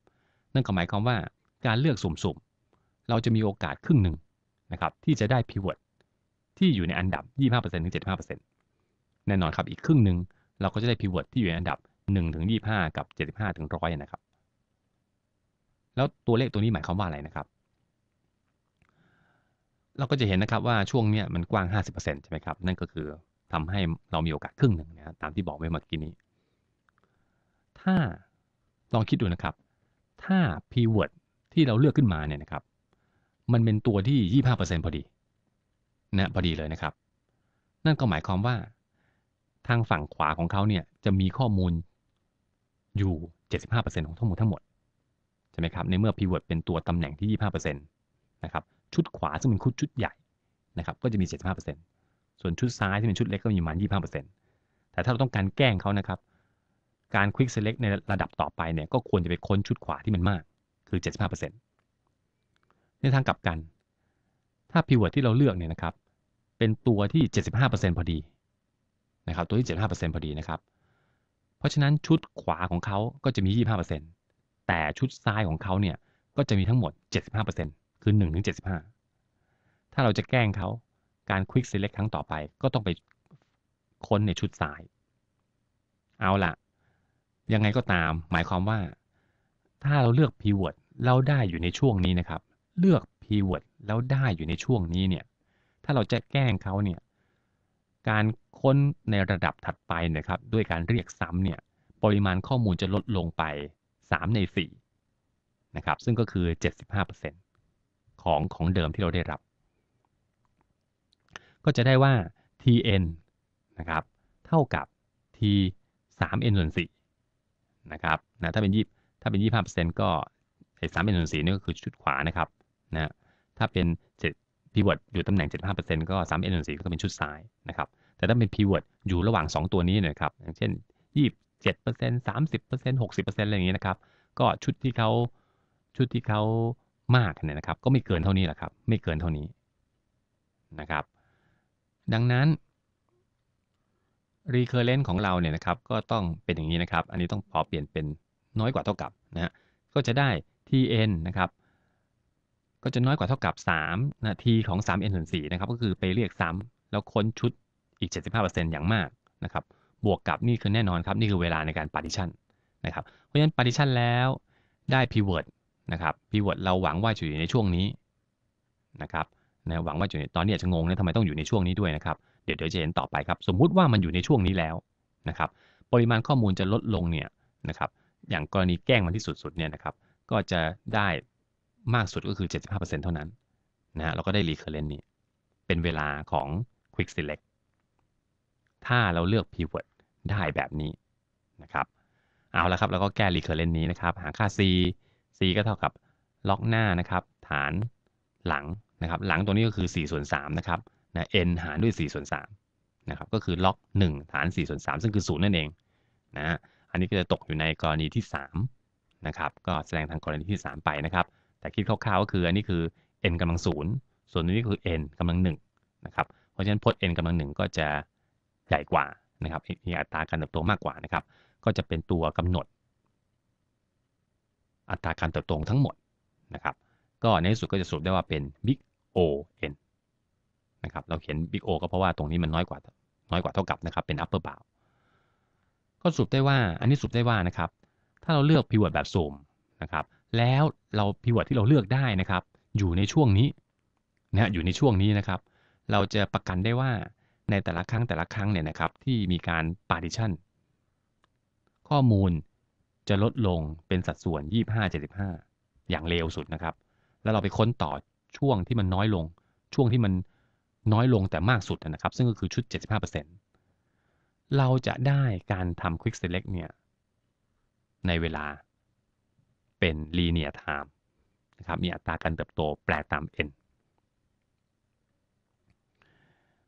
Speaker 1: นั่นก็หมายความว่าการเลือกสุ่มๆ เราจะมีโอกาสครึ่งหนึ่งนะครับที่จะได้พิวดที่อยู่ในอันดับ 25%ถึง 75%แน่นอนครับอีกครึ่งหนึ่งเราก็จะได้พิวดที่อยู่ในอันดับ1 ถึง25 กับ 75 ถึง 100 นะครับ แล้วตัวเลขตัวนี้หมายความว่าอะไรนะครับ เราก็จะเห็นนะครับว่าช่วงนี้มันกว้าง 50%ใช่ไหมครับนั่นก็คือทำให้เรามีโอกาสครึ่งหนึ่งนะตามที่บอกไว้เมื่อกี้นี้ถ้าลองคิดดูนะครับ ถ้า k e ว w o r d ที่เราเลือกขึ้นมาเนี่ยนะครับ มันเป็นตัวที่ 25%พอดีนะพอดีเลยนะครับ นั่นก็หมายความว่า ทางฝั่งขวาของเขาเนี่ยจะมีข้อมูลอยู่75%ของข้อมูล ทั้งหมดใช่ไหมครับในเมื่อ k e ว w o r d เป็นตัวตำแหน่งที่ 25%นะครับชุดขวาซึ่งเป็นชุดใหญ่นะครับ ก็จะมี75%ส่วนชุดซ้ายที่เป็นชุดเล็กก็มีประมาณ25%แต่ถ้าเราต้องการแกล้งเขานะครับการ Quick Select ในระดับต่อไปเนี่ยก็ควรจะไปค้นชุดขวาที่มันมากคือ 75%ในทางกลับกัน ถ้า Pivot ที่เราเลือกเนี่ยนะครับ เป็นตัวที่ 75%พอดีนะครับตัวที่ 75%พอดีนะครับ เพราะฉะนั้นชุดขวาของเขาก็จะมี 25%แต่ชุดซ้ายของเขาเนี่ยก็จะมีทั้งหมด 75%คือ1ถึง75 ถ้าเราจะแกล้งเขาการ Quick Select ครั้งต่อไป ก็ต้องไปค้นในชุดซ้ายเอาละยังไงก็ตามหมายความว่าถ้าเราเลือกพี y w o r d แล้ได้อยู่ในช่วงนี้นะครับ เลือก k e ว w o ์ดแล้วได้อยู่ในช่วงนี้เนี่ยถ้าเราจะแกล้งเขาเนี่ยการค้นในระดับถัดไปนะครับด้วยการเรียกซ้ำเนี่ยปริมาณข้อมูลจะลดลงไป 3 ใน4นะครับซึ่งก็คือ 75%ของของเดิมที่เราได้รับ ก็จะได้ว่า tn นะครับเท่ากับ t 3n ส่วน4นะครับ นะ ถ้าเป็นยี่ถ้าเป็นยี่ห้าเปอร์เซ็นต์ก็ไอ้สามเป็นส่วนสี่นี่ก็คือชุดขวานะครับ นะ ถ้าเป็นเจ็ดพีวอตอยู่ตำแหน่งเจ็ดห้าเปอร์เซ็นต์ก็สามเป็นส่วนสี่ก็เป็นชุดซ้ายนะครับ แต่ถ้าเป็นพีวอตอยู่ระหว่างสองตัวนี้นะครับ อย่างเช่นยี่เจ็ดเปอร์เซ็นต์สามสิบเปอร์เซ็นต์หกสิบเปอร์เซ็นต์อะไรอย่างนี้นะครับ ก็ชุดที่เขาชุดที่เขามากเนี่ยนะครับ ก็ไม่เกินเท่านี้แหละครับ ไม่เกินเท่านี้นะครับ ดังนั้น recurrent ของเราเนี่ยนะครับ ก็ต้องเป็นอย่างนี้นะครับ อันนี้ต้องพอเปลี่ยนเป็นน้อยกว่าเท่ากับนะฮะก็จะได้ tn นะครับ ก็จะน้อยกว่าเท่ากับ3นะทีของ 3n ส่วน4นะครับก็คือไปเรียกซ้ำแล้วค้นชุดอีก 75%อย่างมากนะครับ บวกกับนี่คือแน่นอนครับนี่คือเวลาในการ partition นะครับเพราะฉะนั้น partition แล้วได้ pivot นะครับ pivot เราหวังว่าจะอยู่ในช่วงนี้นะครับนะหวังว่าอยู่ตอนนี้จะงงนะทำไมต้องอยู่ในช่วงนี้ด้วยนะครับเดี๋ยวจะเห็นต่อไปครับ สมมุติว่ามันอยู่ในช่วงนี้แล้วนะครับ ปริมาณข้อมูลจะลดลงเนี่ยนะครับ อย่างกรณีแกล้งมันที่สุดๆเนี่ยนะครับ ก็จะได้มากสุดก็คือ 75%เท่านั้นนะฮะเราก็ได้รีเคอร์เรน์นี่เป็นเวลาของ quick select ถ้าเราเลือก pivot ได้แบบนี้นะครับ เอาละครับเราก็แก้คอร์เรนต์นี้นะครับหาค่า c c ก็เท่ากับล็อกหน้านะครับ ฐานหลังนะครับ หลังตัวนี้ก็คือ 4 ส่วน3นะครับนะ n หารด้วย 4 ส่วน3นะครับก็คือล็อก1ฐาน 4 ส่วน3ซึ่งคือ0นั่นเองนะอันนี้ก็จะตกอยู่ในกรณีที่3นะครับก็แสดงทางกรณีที่ 3 ไปนะครับแต่คิดคร่าวๆก็คืออันนี้คือ n กำลัง0ส่วนนี้คือ n กำลัง1นะครับเพราะฉะนั้นพจน์ n กำลัง1ก็จะใหญ่กว่านะครับมีอัตราการเติบโตมากกว่านะครับก็จะเป็นตัวกำหนด อัตราการเติบโตทั้งหมดนะครับก็ในที่สุดก็จะสรุปได้ว่าเป็น big O n นะครับ เราเขียน Big O ก็เพราะว่าตรงนี้มันน้อยกว่า น้อยกว่าเท่ากับนะครับ เป็น upper bound ก็สุดได้ว่า อันนี้สุดได้ว่านะครับ ถ้าเราเลือก pivot แบบ zoom นะครับ แล้วเรา pivot ที่เราเลือกได้นะครับ อยู่ในช่วงนี้นะอยู่ในช่วงนี้นะครับ เราจะประกันได้ว่าในแต่ละครั้งแต่ละครั้งเนี่ยนะครับ ที่มีการ partition ข้อมูลจะลดลงเป็นสัดส่วน 25-75 อย่างเร็วสุดนะครับ แล้วเราไปค้นต่อช่วงที่มันน้อยลง ช่วงที่มันน้อยลงแต่มากสุดนะครับ ซึ่งก็คือชุด 75%เราจะได้การทำ Quick Select เนี่ยในเวลาเป็น Linear Time นะครับมีอัตราการเติบโตแปลตาม n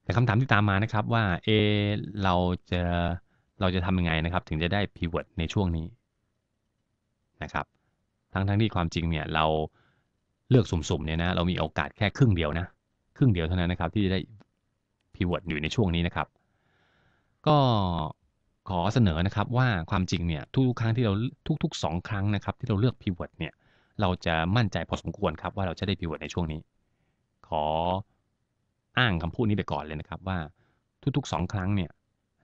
Speaker 1: แต่คำถามที่ตามมานะครับว่าเอ เราจะ เราจะทำยังไงนะครับ ถึงจะได้ Pivot ในช่วงนี้นะครับทั้งทั้งที่ความจริงเนี่ยเราเลือกสุ่มๆ เนี่ยนะเรามีโอกาสแค่ครึ่งเดียวนะครึ่งเดียวเท่านั้นนะครับที่จะได้พิวอดอยู่ในช่วงนี้นะครับ ก็ขอเสนอนะครับว่าความจริงเนี่ยทุกๆครั้งที่เราทุก ๆ 2 ครั้งนะครับ ที่เราเลือกพิวอดเนี่ยเราจะมั่นใจพอสมควรครับว่าเราจะได้พิวอดในช่วงนี้ ขออ้างคำพูดนี้ไปก่อนเลยนะครับว่าทุกๆ 2 ครั้งเนี่ย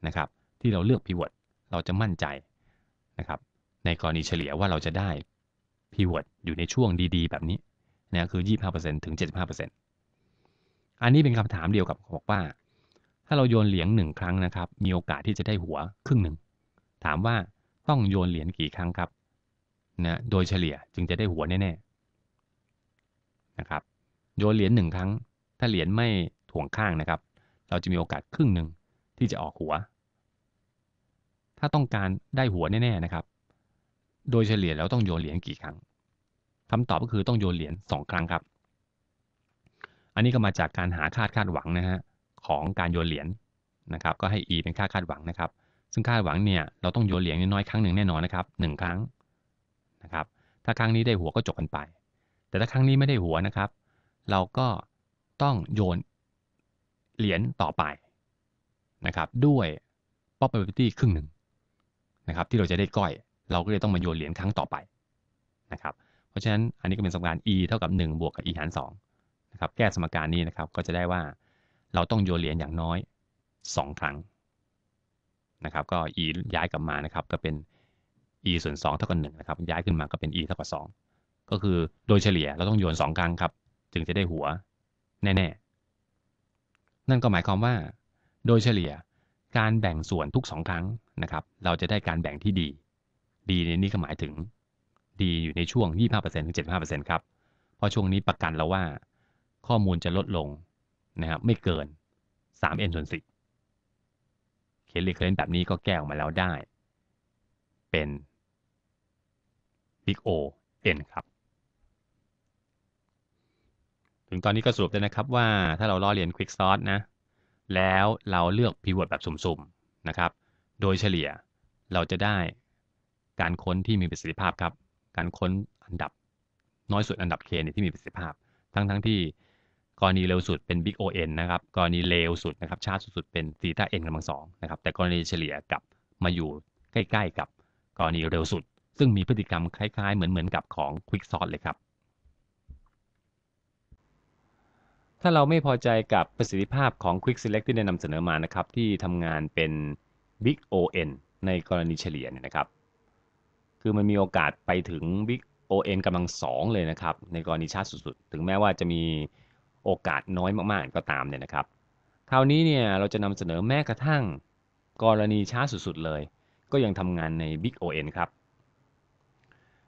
Speaker 1: นะครับที่เราเลือกพิวอดเราจะมั่นใจนะครับในกรณีเฉลี่ยว่าเราจะได้พิวอดอยู่ในช่วงดีๆแบบนี้นะคือ25%ถึง75%อันนี้เป็นคำถามเดียวกับบอกว่า ถ้าเราโยนเหรียญหนึ่งครั้งนะครับ มีโอกาสที่จะได้หัวครึ่งหนึ่งถามว่าต้องโยนเหรียญกี่ครั้งครับนะโดยเฉลี่ยจึงจะได้หัวแน่ๆนะครับ โยนเหรียญหนึ่งครั้ง ถ้าเหรียญไม่ถ่วงข้างนะครับ เราจะมีโอกาสครึ่งหนึ่งที่จะออกหัว ถ้าต้องการได้หัวแน่ๆนะครับ โดยเฉลี่ยแล้วต้องโยนเหรียญกี่ครั้ง คำตอบก็คือต้องโยนเหรียญสองครั้งครับอันนี้ก็มาจากการหาคาดคาดหวังนะฮะของการโยนเหรียญนะครับก็ให้ e เป็นค่าคาดหวังนะครับซึ่งคาดหวังเนี่ยเราต้องโยนเหรียญน้อยครั้งหนึ่งแน่นอนนะครับหนึ่งครั้งนะครับถ้าครั้งนี้ได้หัวก็จบกันไป แต่ถ้าครั้งนี้ไม่ได้หัวนะครับ เราก็ต้องโยนเหรียญต่อไปนะครับด้วย probability ครึ่งหนึ่งนะครับที่เราจะได้ก้อยเราก็เลยต้องมาโยนเหรียญครั้งต่อไปนะครับเพราะฉะนั้นอันนี้ก็เป็นสมการ e เท่ากับ1บวกกับ e หาร2ครับแก้สมการนี้นะครับก็จะได้ว่าเราต้องโยนเหรียญอย่างน้อย 2 ครั้งนะครับ ก็ e ย้ายกลับมานะครับก็เป็น e ส่วน 2 เท่ากับ1นะครับย้ายขึ้นมาก็เป็น e เท่ากับ2ก็คือโดยเฉลี่ยเราต้องโยน2ครั้งครับจึงจะได้หัว แน่ๆนั่นก็หมายความว่า โดยเฉลี่ยการแบ่งส่วนทุก2ครั้งนะครับ เราจะได้การแบ่งที่ดี ดี ในนี้ก็หมายถึง ดีอยู่ในช่วง 25%ถึง75%ครับเพราะช่วงนี้ประกันเราว่าข้อมูลจะลดลงนะครับไม่เกิน 3n ส่วน10เยสรีเคอร์เรนแบบนี้ก็แก้ออกมาแล้วได้ เป็น big O n ครับ ถึงตอนนี้ก็สรุปได้นะครับว่าถ้าเราล่อเรียน quick sort นะ แล้วเราเลือก pivot แบบสุ่มๆนะครับ โดยเฉลี่ยเราจะได้การค้นที่มีประสิทธิภาพครับ การค้นอันดับน้อยสุดอันดับ k เที่มีประสิทธิภาพทั้งๆทที่กรณีเร็วสุดเป็น Big ON นะครับ กรณีเลวสุดนะครับชาร์จสุดเป็นซีต้าเอ็นกำลังสองนะครับ แต่กรณีเฉลี่ยกับมาอยู่ใกล้ๆกับกรณีเร็วสุด ซึ่งมีพฤติกรรมคล้ายๆเหมือนๆกับของ Quick Sort เลยครับ ถ้าเราไม่พอใจกับประสิทธิภาพของ Quick Select ที่ได้นำเสนอมา นะครับ ที่ทำงานเป็น Big ON ในกรณีเฉลี่ยเนี่ยนะครับ คือมันมีโอกาสไปถึง Big ON กำลังสองเลยนะครับ ในกรณีชาร์จสุด ๆ ถึงแม้ว่าจะมีโอกาสน้อยมากๆก็ตามเนี่ยนะครับ คราวนี้เนี่ยเราจะนำเสนอแม้กระทั่งกรณีช้าสุด ๆเลย ก็ยังทำงานใน Big ON ครับ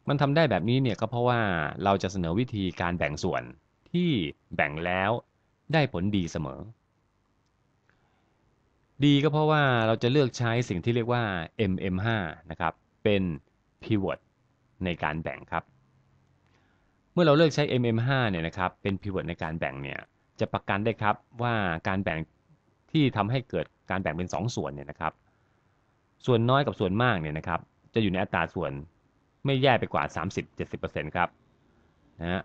Speaker 1: มันทำได้แบบนี้เนี่ยก็เพราะว่าเราจะเสนอวิธีการแบ่งส่วนที่แบ่งแล้วได้ผลดีเสมอ ดีก็เพราะว่าเราจะเลือกใช้สิ่งที่เรียกว่า MM5 นะครับ เป็น pivot ในการแบ่งครับเมื่อเราเลือกใช้ mm5 เนี่ยนะครับ เป็นพิว o t ในการแบ่ง เนี่ย จะประกันได้ครับว่าการแบ่งที่ทำให้เกิดการแบ่งเป็น 2 ส่วน เนี่ยนะครับ ส่วนน้อยกับส่วนมาก เนี่ยนะครับ จะอยู่ในอัตราส่วนไม่แย่ไปกว่า 30-70%ครับนะฮะ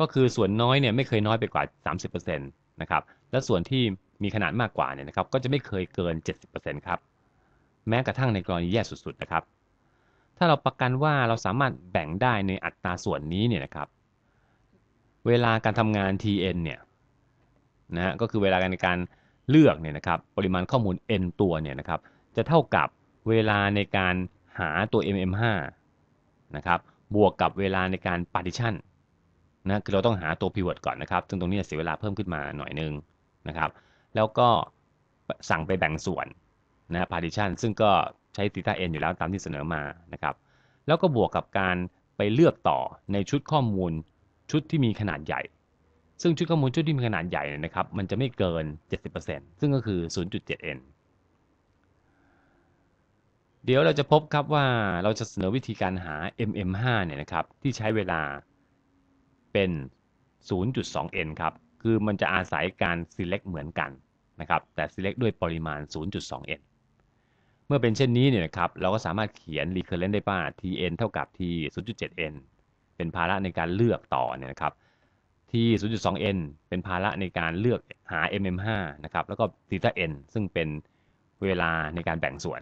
Speaker 1: ก็คือส่วนน้อยเนี่ยไม่เคยน้อยไปกว่า 30%นะครับ และส่วนที่มีขนาดมากกว่า เนี่ยนะครับ ก็จะไม่เคยเกิน 70%ครับ แม้กระทั่งในกรณีแย่สุดๆนะครับถ้าเราประกันว่าเราสามารถแบ่งได้ในอัตราส่วนนี้เนี่ยนะครับ เวลาการทำงาน tn เนี่ยนะฮะก็คือเวลาในการเลือกเนี่ยนะครับปริมาณข้อมูล n ตัวเนี่ยนะครับจะเท่ากับเวลาในการหาตัว mm5 นะครับบวกกับเวลาในการ partition นะคือเราต้องหาตัว pivot ก่อนนะครับซึ่งตรงนี้จะเสียเวลาเพิ่มขึ้นมาหน่อยนึงนะครับแล้วก็สั่งไปแบ่งส่วนนะ partition ซึ่งก็ใช้ตีตาเอยู่แล้วตามที่เสนอมา นะครับ แล้วก็บวกกับการไปเลือกต่อในชุดข้อมูลชุดที่มีขนาดใหญ่ ซึ่งชุดข้อมูลชุดที่มีขนาดใหญ่นนะครับ มันจะไม่เกิน 70%ซึ่งก็คือ 0.7n เดี๋ยวเราจะพบครับว่าเราจะเสนอวิธีการหา mm5 เนี่ยนะครับ ที่ใช้เวลาเป็น 0.2n ครับ คือมันจะอาศัยการ select เหมือนกันนะครับ แต่ select ด้วยปริมาณ 0.2n เมื่อเป็นเช่นนี้เนี่ยนะครับเราก็สามารถเขียน recurrent ได้ป่า tn เท่ากับ t 0.7n เป็นภาระในการเลือกต่อเนี่ยนะครับ t 0.2n เป็นภาระในการเลือกหา mm5 นะครับแล้วก็ theta n ซึ่งเป็นเวลาในการแบ่งส่วน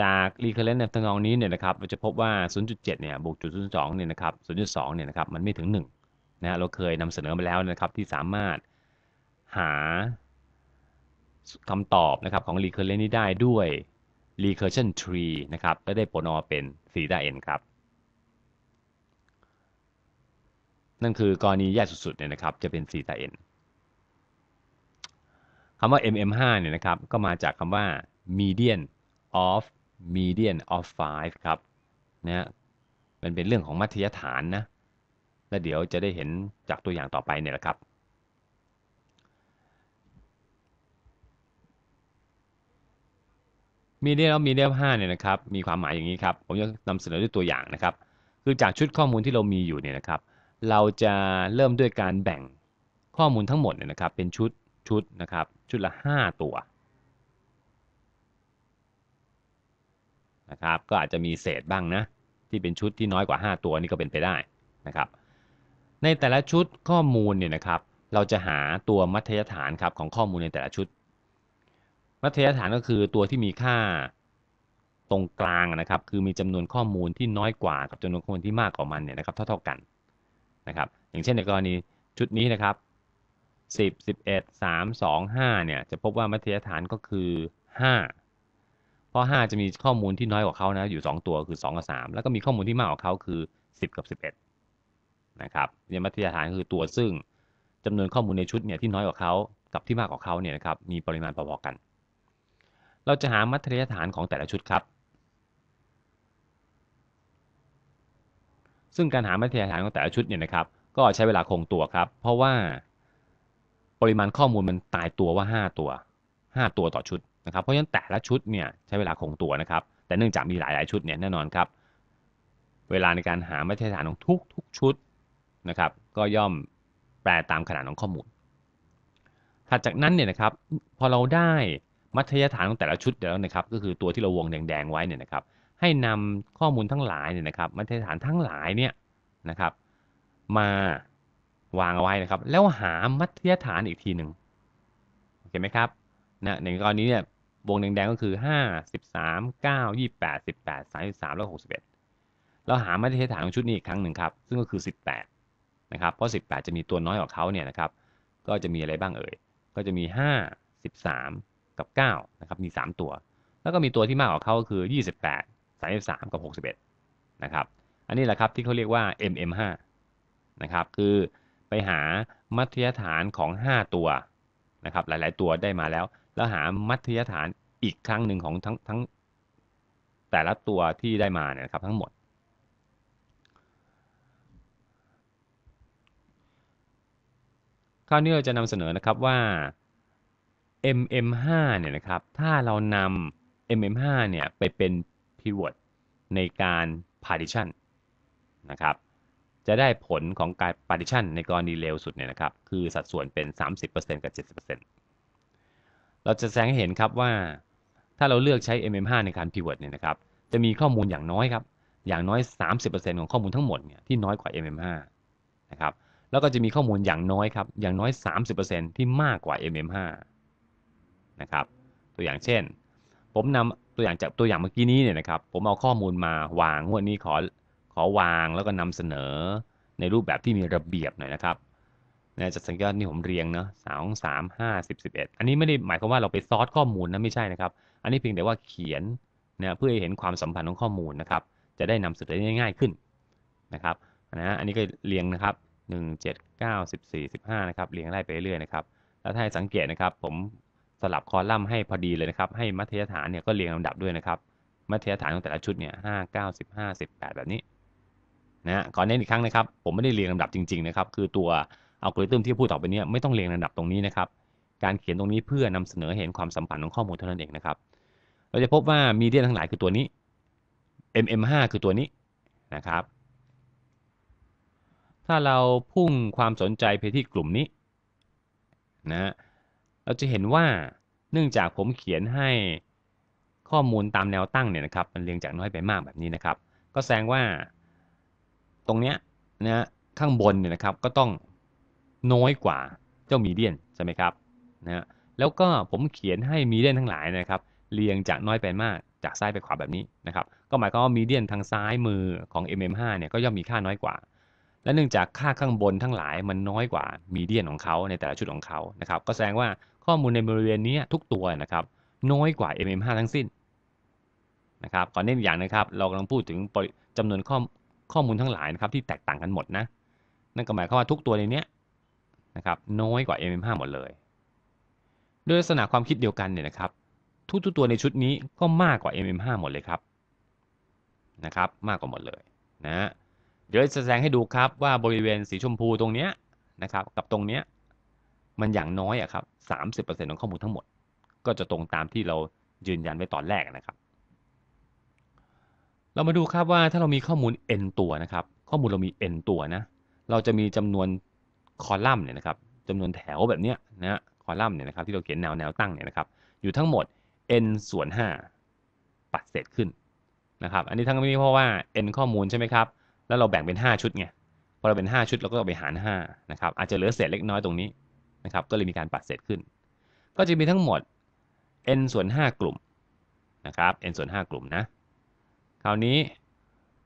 Speaker 1: จาก recurrent ในทางองนี้เนี่ยนะครับเราจะพบว่า 0.7 เนี่ยบวกจุด0.2 เนี่ยนะครับ 0.2 เนี่ยนะครับมันไม่ถึง1นะเราเคยนำเสนอไปแล้วนะครับ ที่สามารถหาคำตอบนะครับของ recurrent นี้ได้ด้วย recursion tree นะครับก็ได้ผลออกมาเป็นซีด้า n ครับ นั่นคือกรณีแย่สุดๆ เนี่ยนะครับ จะเป็นซีด้า n คำว่า mm5 เนี่ยนะครับก็มาจากคำว่า median of median of 5ครับนะมันเป็นเรื่องของมัธยฐานนะแล้วเดี๋ยวจะได้เห็นจากตัวอย่างต่อไปเนี่ยแหละครับมีเดียแล้วมีเดียห้าเนี่ยนะครับมีความหมายอย่างนี้ครับผมจะนำเสนอด้วยตัวอย่างนะครับคือจากชุดข้อมูลที่เรามีอยู่เนี่ยนะครับเราจะเริ่มด้วยการแบ่งข้อมูลทั้งหมดเนี่ยนะครับเป็นชุดชุดนะครับชุดละ 5 ตัวนะครับก็อาจจะมีเศษบ้างนะที่เป็นชุดที่น้อยกว่า 5 ตัวนี่ก็เป็นไปได้นะครับในแต่ละชุดข้อมูลเนี่ยนะครับเราจะหาตัวมัธยฐานครับของข้อมูลในแต่ละชุดมัธยฐานก็คือตัวที่มีค่าตรงกลางนะครับ คือมีจำนวนข้อมูลที่น้อยกว่ากับจำนวนข้อมูลที่มากกว่ามันเนี่ยนะครับเท่าๆกันนะครับ อย่างเช่นในกรณีชุดนี้นะครับ10 11 3 2 5เนี่ยจะพบว่ามัธยฐานก็คือ5เพราะ5จะมีข้อมูลที่น้อยกว่าเขานะ อยู่2ตัวคือ2กับ3แล้วก็มีข้อมูลที่มากกว่าเขาคือ10กับ11นะครับ เนี่ยมัธยฐานคือตัวซึ่งจำนวนข้อมูลในชุดเนี่ยที่น้อยกว่าเขา กับที่มากกว่าเขาเนี่ยนะครับ มีปริมาณพอๆกันเราจะหามัธยฐานของแต่ละชุดครับ ซึ่งการหามัธยฐานของแต่ละชุดเนี่ยนะครับก็ใช้เวลาคงตัวครับ เพราะว่าปริมาณข้อมูลมันตายตัวว่า 5 ตัว 5 ตัวต่อชุด นะครับเพราะฉะนั้นแต่ละชุดเนี่ยใช้เวลาคงตัวนะครับ แต่เนื่องจากมีหลายๆชุดเนี่ยแน่นอนครับ เวลาในการหามาตรฐานของทุกๆชุดนะครับ ก็ย่อมแปลตามขนาดของข้อมูลถัดจากนั้นเนี่ยนะครับ พอเราได้มัธยฐานของแต่ละชุดเดียวนะครับ ก็คือตัวที่เราวงแดงๆ ไว้เนี่ยนะครับ ให้นำข้อมูลทั้งหลายเนี่ยนะครับ มัธยฐานทั้งหลายเนี่ยนะครับ มาวางเอาไว้นะครับ แล้วหามัธยฐานอีกทีหนึ่งโอเคไหมครับ นะในกรณีเนี่ย วงแดงๆ ก็คือ5 13 9 28 18 33แล้ว61เราหามัธยฐานของชุดนี้อีกครั้งหนึ่งครับ ซึ่งก็คือ 18นะครับ เพราะ 18 จะมีตัวน้อยกว่าเขาเนี่ยนะครับ ก็จะมีอะไรบ้างเอ่ย ก็จะมี5 13กับ 9 นะครับ มี 3 ตัว แล้วก็มีตัวที่มากกว่าเขาคือ 28 33 กับ 61นะครับ อันนี้แหละครับที่เขาเรียกว่า MM5 นะครับ คือไปหามัธยฐานของ 5 ตัว นะครับ หลายๆ ตัวได้มาแล้ว แล้วหามัธยฐานอีกครั้งหนึ่งของทั้งทั้งแต่ละตัวที่ได้มาเนี่ยครับทั้งหมด คราวนี้เราจะนำเสนอนะครับว่า MM5 เนี่ยนะครับ ถ้าเรานำ MM5 เนี่ยไปเป็น pivot ในการ partition นะครับ จะได้ผลของการ partition ในกรณีเร็วสุดเนี่ยนะครับ คือสัดส่วนเป็น 30%กับ 70%เราจะแสดงให้เห็นครับว่า ถ้าเราเลือกใช้ MM5 ในการ pivot เนี่ยนะครับ จะมีข้อมูลอย่างน้อยครับ อย่างน้อย 30%ของข้อมูลทั้งหมดเนี่ย ที่น้อยกว่า MM5 นะครับ แล้วก็จะมีข้อมูลอย่างน้อยครับ อย่างน้อย 30%ที่มากกว่า MM5 นะครับตัวอย่างเช่น ผมนำตัวอย่างจากตัวอย่างเมื่อกี้นี้เนี่ยนะครับผมเอาข้อมูลมาวางงวดนี้ขอขอวางแล้วก็นำเสนอในรูปแบบที่มีระเบียบหน่อยนะครับนะจากสังเกตนี่ผมเรียงเนาะสองสามห้าสิบสิบเอ็ดอันนี้ไม่ได้หมายความว่าเราไปซอสข้อมูลนะไม่ใช่นะครับ อันนี้เพียงแต่ว่าเขียนนะเพื่อให้เห็นความสัมพันธ์ของข้อมูลนะครับจะได้นำเสนอได้ง่ายขึ้นนะครับนะอันนี้ก็เรียงนะครับหนึ่งเจ็ดเก้าสิบสี่สิบห้านะครับเรียงไล่ไปเรื่อยนะครับแล้วถ้าสังเกตนะครับผมสลับคอลัมน์ให้พอดีเลยนะครับ ให้มัธยฐานเนี่ยก็เรียงลำดับด้วยนะครับมัธยฐานของแต่ละชุดเนี่ยห้าเก้าสิบห้าสิบแปดแบบนี้นะฮะขอเน้นอีกครั้งนะครับ ผมไม่ได้เรียงลำดับจริง ๆ นะครับ คือตัวอัลกอริทึมที่พูดต่อไปนี้ไม่ต้องเรียงลำดับตรงนี้นะครับ การเขียนตรงนี้เพื่อนำเสนอเห็นความสัมพันธ์ของข้อมูลเท่านั้นเองนะครับ เราจะพบว่ามีเดียทั้งหลายคือตัวนี้ mm5 คือตัวนี้นะครับ ถ้าเราพุ่งความสนใจไปที่กลุ่มนี้ นะเราจะเห็นว่า เนื่องจากผมเขียนให้ข้อมูลตามแนวตั้งเนี่ยนะครับมันเรียงจากน้อยไปมากแบบนี้นะครับก็แสดงว่า ตรงเนี้ยนะข้างบนเนี่ยนะครับก็ต้องน้อยกว่าเจ้ามีเดียนใช่ไหมครับนะแล้วก็ผมเขียนให้มีเดียนทั้งหลายนะครับ เรียงจากน้อยไปมากจากซ้ายไปขวาแบบนี้นะครับ ก็หมายความว่ามีเดียนทางซ้ายมือของ mm5 เนี่ยก็ย่อมมีค่าน้อยกว่าและเนื่องจากค่าข้างบนทั้งหลายมันน้อยกว่ามีเดียนของเขาในแต่ละชุดของเขานะครับ ก็แสดงว่าข้อมูลในบริเวณนี้ทุกตัวนะครับ น้อยกว่า mm5 ทั้งสิ้นนะครับก่อนเน้นอย่างนะครับ เรากำลังพูดถึงจำนวนข้อข้อมูลทั้งหลายนะครับที่แตกต่างกันหมดนะ นั่นก็หมายความว่าทุกตัวในนี้นะครับ น้อยกว่า mm5 หมดเลยด้วยลักษณะความคิดเดียวกันเนี่ยนะครับ ทุกๆ ตัวในชุดนี้ก็มากกว่า mm5 หมดเลยครับนะครับมากกว่าหมดเลยนะเดี๋ยวจะแสดงให้ดูครับว่าบริเวณสีชมพูตรงเนี้ยนะครับกับตรงเนี้ยมันอย่างน้อยอะครับสามสิบเปอร์เซ็นต์ของข้อมูลทั้งหมด ก็จะตรงตามที่เรายืนยันไว้ตอนแรกนะครับ เรามาดูครับว่าถ้าเรามีข้อมูล n ตัวนะครับ ข้อมูลเรามี n ตัวนะ เราจะมีจำนวนคอลัมน์เนี่ยนะครับจำนวนแถวแบบเนี้ยนะคอลัมน์เนี่ยนะครับที่เราเขียนแนวแนวตั้งเนี่ยนะครับ อยู่ทั้งหมด n ส่วน 5 ปัดเศษขึ้นนะครับ อันนี้ทั้งนี้เพราะว่า n ข้อมูลใช่ไหมครับแล้วเราแบ่งเป็น 5 ชุดไงพอเราเป็น5ชุดเราก็ไปหาร5นะครับอาจจะเหลือเศษเล็กน้อยตรงนี้นะครับ ก็เลยมีการปัดเศษขึ้น ก็จะมีทั้งหมด n ส่วน 5 กลุ่มนะครับ n ส่วน5กลุ่มนะคราวนี้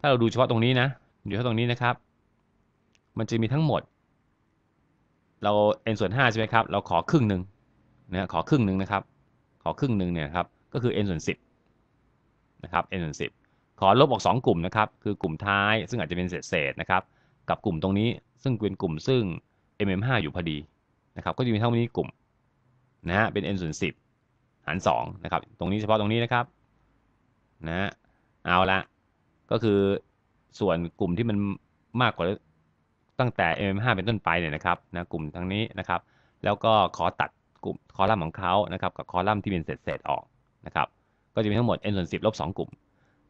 Speaker 1: ถ้าเราดูเฉพาะตรงนี้นะดูเฉพาะตรงนี้นะครับ มันจะมีทั้งหมด เรา n ส่วน5ใช่ไหมครับเราขอครึ่งหนึ่งนะขอครึ่งหนึ่งนะครับขอครึ่งหนึ่งเนี่ยครับก็คือ n ส่วน 10นะครับ n ส่วน 10ขอลบออก 2 กลุ่มนะครับ คือกลุ่มท้าย ซึ่งอาจจะเป็นเศษนะครับ กับกลุ่มตรงนี้ซึ่งเป็นกลุ่มซึ่ง mm5 อยู่พอดีนะครับ ก็จะมีเท่านี้กลุ่มนะฮะ เป็น n ส่วน10หาร2นะครับ ตรงนี้เฉพาะตรงนี้นะครับนะฮะเอาละก็คือส่วนกลุ่มที่มันมากกว่าตั้งแต่ mm5 เป็นต้นไปเนี่ยนะครับนะกลุ่มทั้งนี้นะครับ แล้วก็ขอตัดกลุ่มคอลัมน์ของเขานะครับกับคอลัมน์ที่เป็นเศษออกนะครับ ก็จะมีทั้งหมด n ส่วน10ลบ2กลุ่ม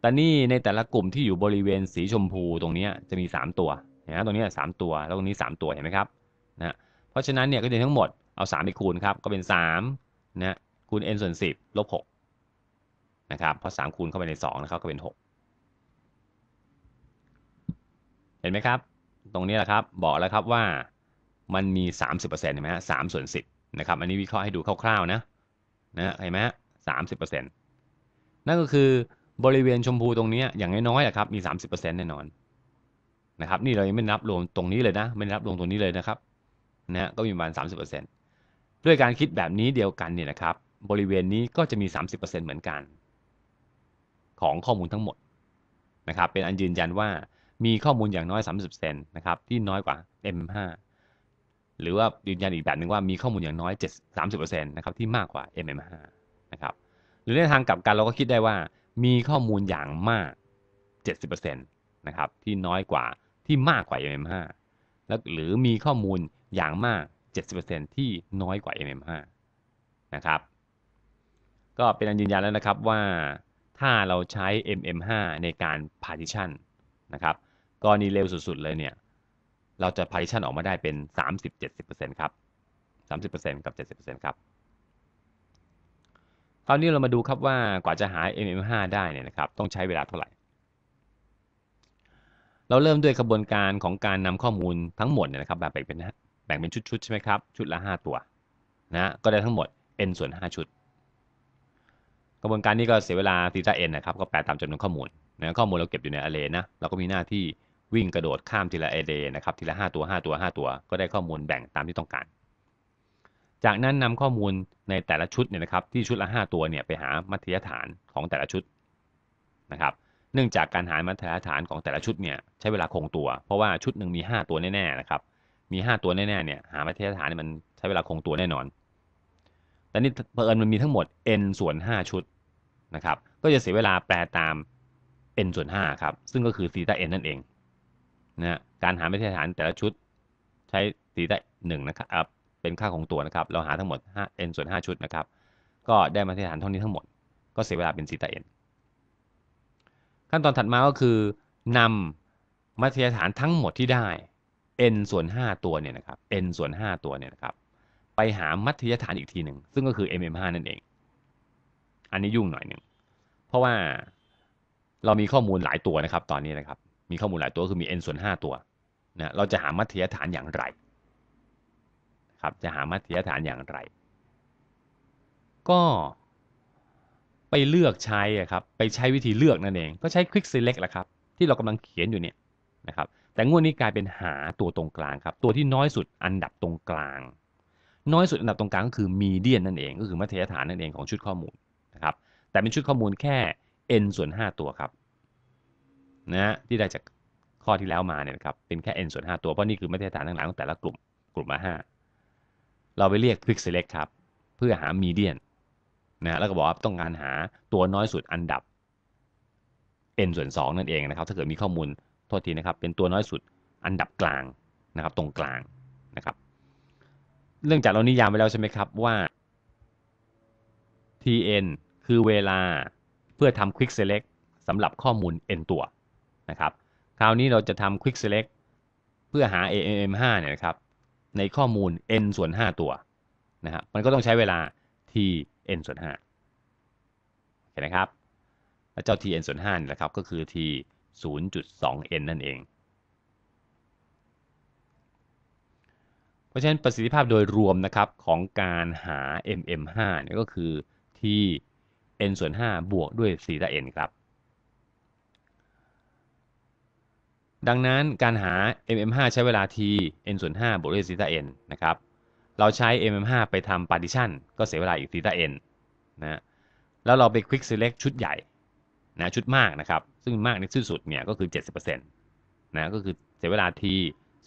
Speaker 1: แต่นี่ในแต่ละกลุ่มที่อยู่บริเวณสีชมพูตรงนี้จะมี3ตัวนะตรงนี้3ตัว แล้วตรงนี้3ตัวเห็นไหมครับนะเพราะฉะนั้นเนี่ยก็จะทั้งหมดเอา3ไปคูณครับก็เป็น3นะคูณ n ส่วน10ลบ6นะครับเพราะ3คูณเข้าไปใน2นะครับ ก็เป็น6เห็นไหมครับ ตรงนี้แหละครับ บอกแล้วครับว่ามันมี30%เห็นไหมฮะสามส่วนสิบนะครับ อันนี้วิเคราะห์ให้ดูคร่าว ๆนะนะเห็นไหมฮะสามสิบเปอร์เซ็นต์นั่นก็คือบริเวณชมพูตรงนี้อย่างน้อยๆนะครับ มี30%แน่นอน นะครับ นี่เรายังไม่นับรวมตรงนี้เลยนะไม่นับรวมตรงนี้เลยนะครับนะะก็มีประมาณ30%ด้วยการคิดแบบนี้เดียวกันเนี่ยนะครับ บริเวณนี้ก็จะมี30%เหมือนกัน ของข้อมูลทั้งหมดนะครับ เป็นอันยืนยันว่า มีข้อมูลอย่างน้อย30%นะครับที่น้อยกว่า M5 หรือว่ายืนยันอีกแบบหนึ่งว่ามีข้อมูลอย่างน้อย7 30%นะครับที่มากกว่า MM5 นะครับหรือในทางกลับกันเราก็คิดได้ว่ามีข้อมูลอย่างมาก 70%นะครับ ที่น้อยกว่าที่มากกว่า MM5 แล้วหรือมีข้อมูลอย่างมาก 70%ที่น้อยกว่า MM5 นะครับก็เป็นอันยืนยันแล้วนะครับว่าถ้าเราใช้ MM5 ในการ partition นะครับก็นีเร็วสุด ๆ เลยเนี่ย เราจะ partition ออกมาได้เป็น 30-70%ครับ 30%กับ 70%ครับคราวนี้เรามาดูครับว่ากว่าจะหา MM5 ได้เนี่ยนะครับต้องใช้เวลาเท่าไหร่ เราเริ่มด้วยกระบวนการของการนำข้อมูลทั้งหมดเนี่ยนะครับแบ่งเป็นแบ่งเป็นชุดๆ ใช่ไหมครับ ชุดละ 5 ตัวนะก็ได้ทั้งหมด n ส่วน 5 ชุด กระบวนการนี้ก็เสียเวลาตีตา n นะครับก็แปลตามจำนวนข้อมูลนะข้อมูลเราเก็บอยู่ในอ r r a y นะเราก็มีหน้าที่วิ่งกระโดดข้ามทีละ array นะครับทีละ 5 ตัว 5 ตัว 5 ตัว ก็ได้ข้อมูลแบ่งตามที่ต้องการจากนั้นนำข้อมูลในแต่ละชุดเนี่ยนะครับที่ชุดละ 5 ตัวเนี่ยไปหามัธยฐานของแต่ละชุดนะครับ เนื่องจากการหามาตรฐานของแต่ละชุดเนี่ยใช้เวลาคงตัว เพราะว่าชุดหนึ่งมี5ตัวแน่ๆนะครับมี5ตัวแน่ๆเนี่ยหามาตรฐานมันใช้เวลาคงตัวแน่นอน แต่นี่เผอิญมันมีทั้งหมด n ส่วน 5 ชุดนะครับ ก็จะเสียเวลาแปลตาม n ส่วน 5 ครับซึ่งก็คือซีตา n นั่นเองนะการหามาตรฐานแต่ละชุดใช้ซีตา1นะครับเป็นค่าของตัวนะครับ เราหาทั้งหมด5 n ส่วน 5 ชุดนะครับ ก็ได้มาตรฐานเท่านี้ทั้งหมด ก็เสียเวลาเป็นซีตา n ขั้นตอนถัดมาก็คือนำมาตรฐานทั้งหมดที่ได้ n ส่วน 5 ตัวเนี่ยนะครับ n ส่วน 5 ตัวเนี่ยนะครับไปหามัธยฐานอีกทีหนึ่งซึ่งก็คือ mm5 นั่นเอง อันนี้ยุ่งหน่อยหนึ่ง เพราะว่าเรามีข้อมูลหลายตัวนะครับตอนนี้นะครับ มีข้อมูลหลายตัวคือมี n ส่วน 5 ตัวนะเราจะหามัธยฐานอย่างไรครับจะหามัธยฐานอย่างไร ก็ไปเลือกใช้ครับ ไปใช้วิธีเลือกนั่นเอง ก็ใช้ quick select และครับ ที่เรากำลังเขียนอยู่เนี่ยนะครับ แต่งวดนี้กลายเป็นหาตัวตรงกลางครับ ตัวที่น้อยสุดอันดับตรงกลาง น้อยสุดอันดับตรงกลางก็คือมีเดียนนั่นเอง ก็คือมัธยฐานนั่นเองของชุดข้อมูลนะครับ แต่เป็นชุดข้อมูลแค่ n ส่วน 5 ตัวครับ นะ ที่ได้จากข้อที่แล้วมาเนี่ยครับ เป็นแค่ n ส่วน 5 ตัว เพราะนี่คือมาตรฐานต่างๆของแต่ละกลุ่มกลุ่มละ5เราไปเรียก Quick Select ครับ เพื่อหา median นะแล้วก็บอกว่าต้องการหาตัวน้อยสุดอันดับ n ส่วน 2 นั่นเองนะครับ ถ้าเกิดมีข้อมูล โทษทีนะครับ เป็นตัวน้อยสุดอันดับกลางนะครับ ตรงกลางนะครับเรื่องจากเรานิยามไปแล้วใช่ไหมครับว่า tn คือเวลาเพื่อทำ quick select สำหรับข้อมูล n ตัวนะครับ คราวนี้เราจะทำ quick select เพื่อหา am5 เนี่ยนะครับในข้อมูล n ส่วน 5 ตัวนะครับมันก็ต้องใช้เวลา t n ส่วน5โอเคนะครับ แล้วเจ้า t n ส่วน 5 นี่แหละครับ ก็คือ t 0.2n นั่นเอง เพราะฉะนั้นประสิทธิภาพโดยรวมนะครับของการหา mm5 เนี่ยก็คือ t n ส่วน 5 บวกด้วย θn ครับดังนั้นการหา mm5 ใช้เวลา t n ส่วน5บวกด้วยซีตา n นะครับ เราใช้ mm5 ไปทำ partition ก็เสียเวลาอีกซีตา n นะ แล้วเราไป quick select ชุดใหญ่ นะ ชุดมากนะครับ ซึ่งมากในที่สุดเนี่ยก็คือ 70%นะ ก็คือเสียเวลา t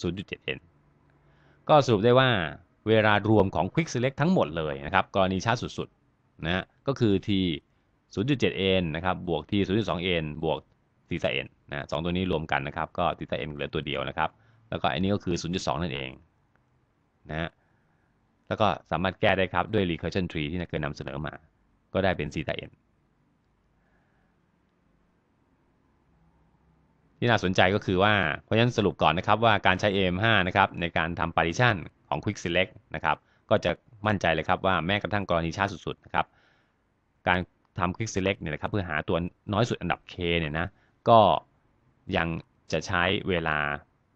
Speaker 1: 0.7n ก็สรุปได้ว่าเวลารวมของ quick select ทั้งหมดเลยนะครับกรณีช้าสุดๆนะก็คือ t 0.7n นะครับบวก t 0.2n บวกทีตาเอ็นนะสองตัวนี้รวมกันนะครับก็ทีตาเอ็นเหลือตัวเดียวนะครับ แล้วก็อันนี้ก็คือ0.2นั่นเองนะะแล้วก็สามารถแก้ได้ครับด้วย recursion tree ที่เคยนำเสนอมา ก็ได้เป็นซีตาเอ็นที่น่าสนใจก็คือว่า เพราะฉะนั้นสรุปก่อนนะครับว่าการใช้ AM5 นะครับ ในการทำ partition ของ Quick Select นะครับก็จะมั่นใจเลยครับว่าแม้กระทั่งกรณีชาสุดๆนะครับการทำ Quick Select เนี่ยนะครับเพื่อหาตัวน้อยสุดอันดับ K เนี่ยนะก็ยังจะใช้เวลา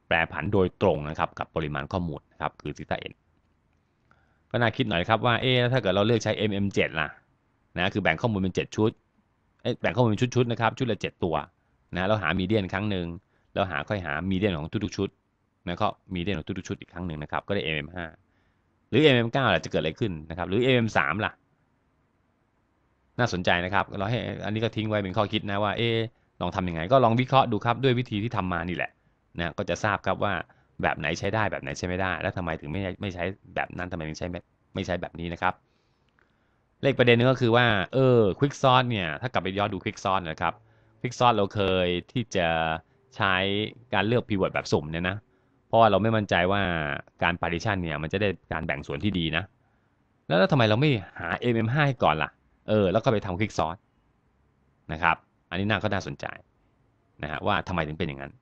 Speaker 1: แปรผันโดยตรงนะครับ กับปริมาณข้อมูลนะครับคือซิต้าเอ็นก็น่าคิดหน่อยครับว่าเออถ้าเกิดเราเลือกใช้ mm7 ล่ะนะคือแบ่งข้อมูลเป็น7ชุดแบ่งข้อมูลเป็นชุดๆนะครับชุดละ7ตัวนะเราหามีเดียนครั้งหนึ่งเราหาค่อยหามีเดียนของทุกๆชุดนะก็มีเดียนของทุกๆชุดอีกครั้งหนึ่งนะครับก็ได้ mm5 หรือ mm9 ล่ะจะเกิดอะไรขึ้นนะครับหรือ mm3 ล่ะ น่าสนใจนะครับเราให้อันนี้ก็ทิ้งไว้เป็นข้อคิดนะว่าเอลองทํำยังไงก็ลองวิเคราะห์ดูครับด้วยวิธีที่ทำมานี่แหละนะก็จะทราบครับว่าแบบไหนใช้ได้แบบไหนใช้ไม่ได้ และทำไมถึงไม่ไม่ใช้แบบนั้นทำไมถึงใช้ไม่ใช้แบบนี้นะครับ เลขประเด็นนึงก็คือว่าเออควิกซอสเนี่ย ถ้ากลับไปย้อนดูควิกซอสนะครับควิกซอสเราเคยที่จะใช้การเลือกพิวอตแบบสุ่มเนี่ยนะเพราะว่าเราไม่มั่นใจว่าการปาริชันเนี่ยมันจะได้การแบ่งส่วนที่ดีนะ แล้วทำไมเราไม่หา MM5 ก่อนละ่ะเออแล้วก็ไปทำควิกซอสนะครับอันนี้น่าก็น่าสนใจนะฮะว่าทำไมถึงเป็นอย่างนั้น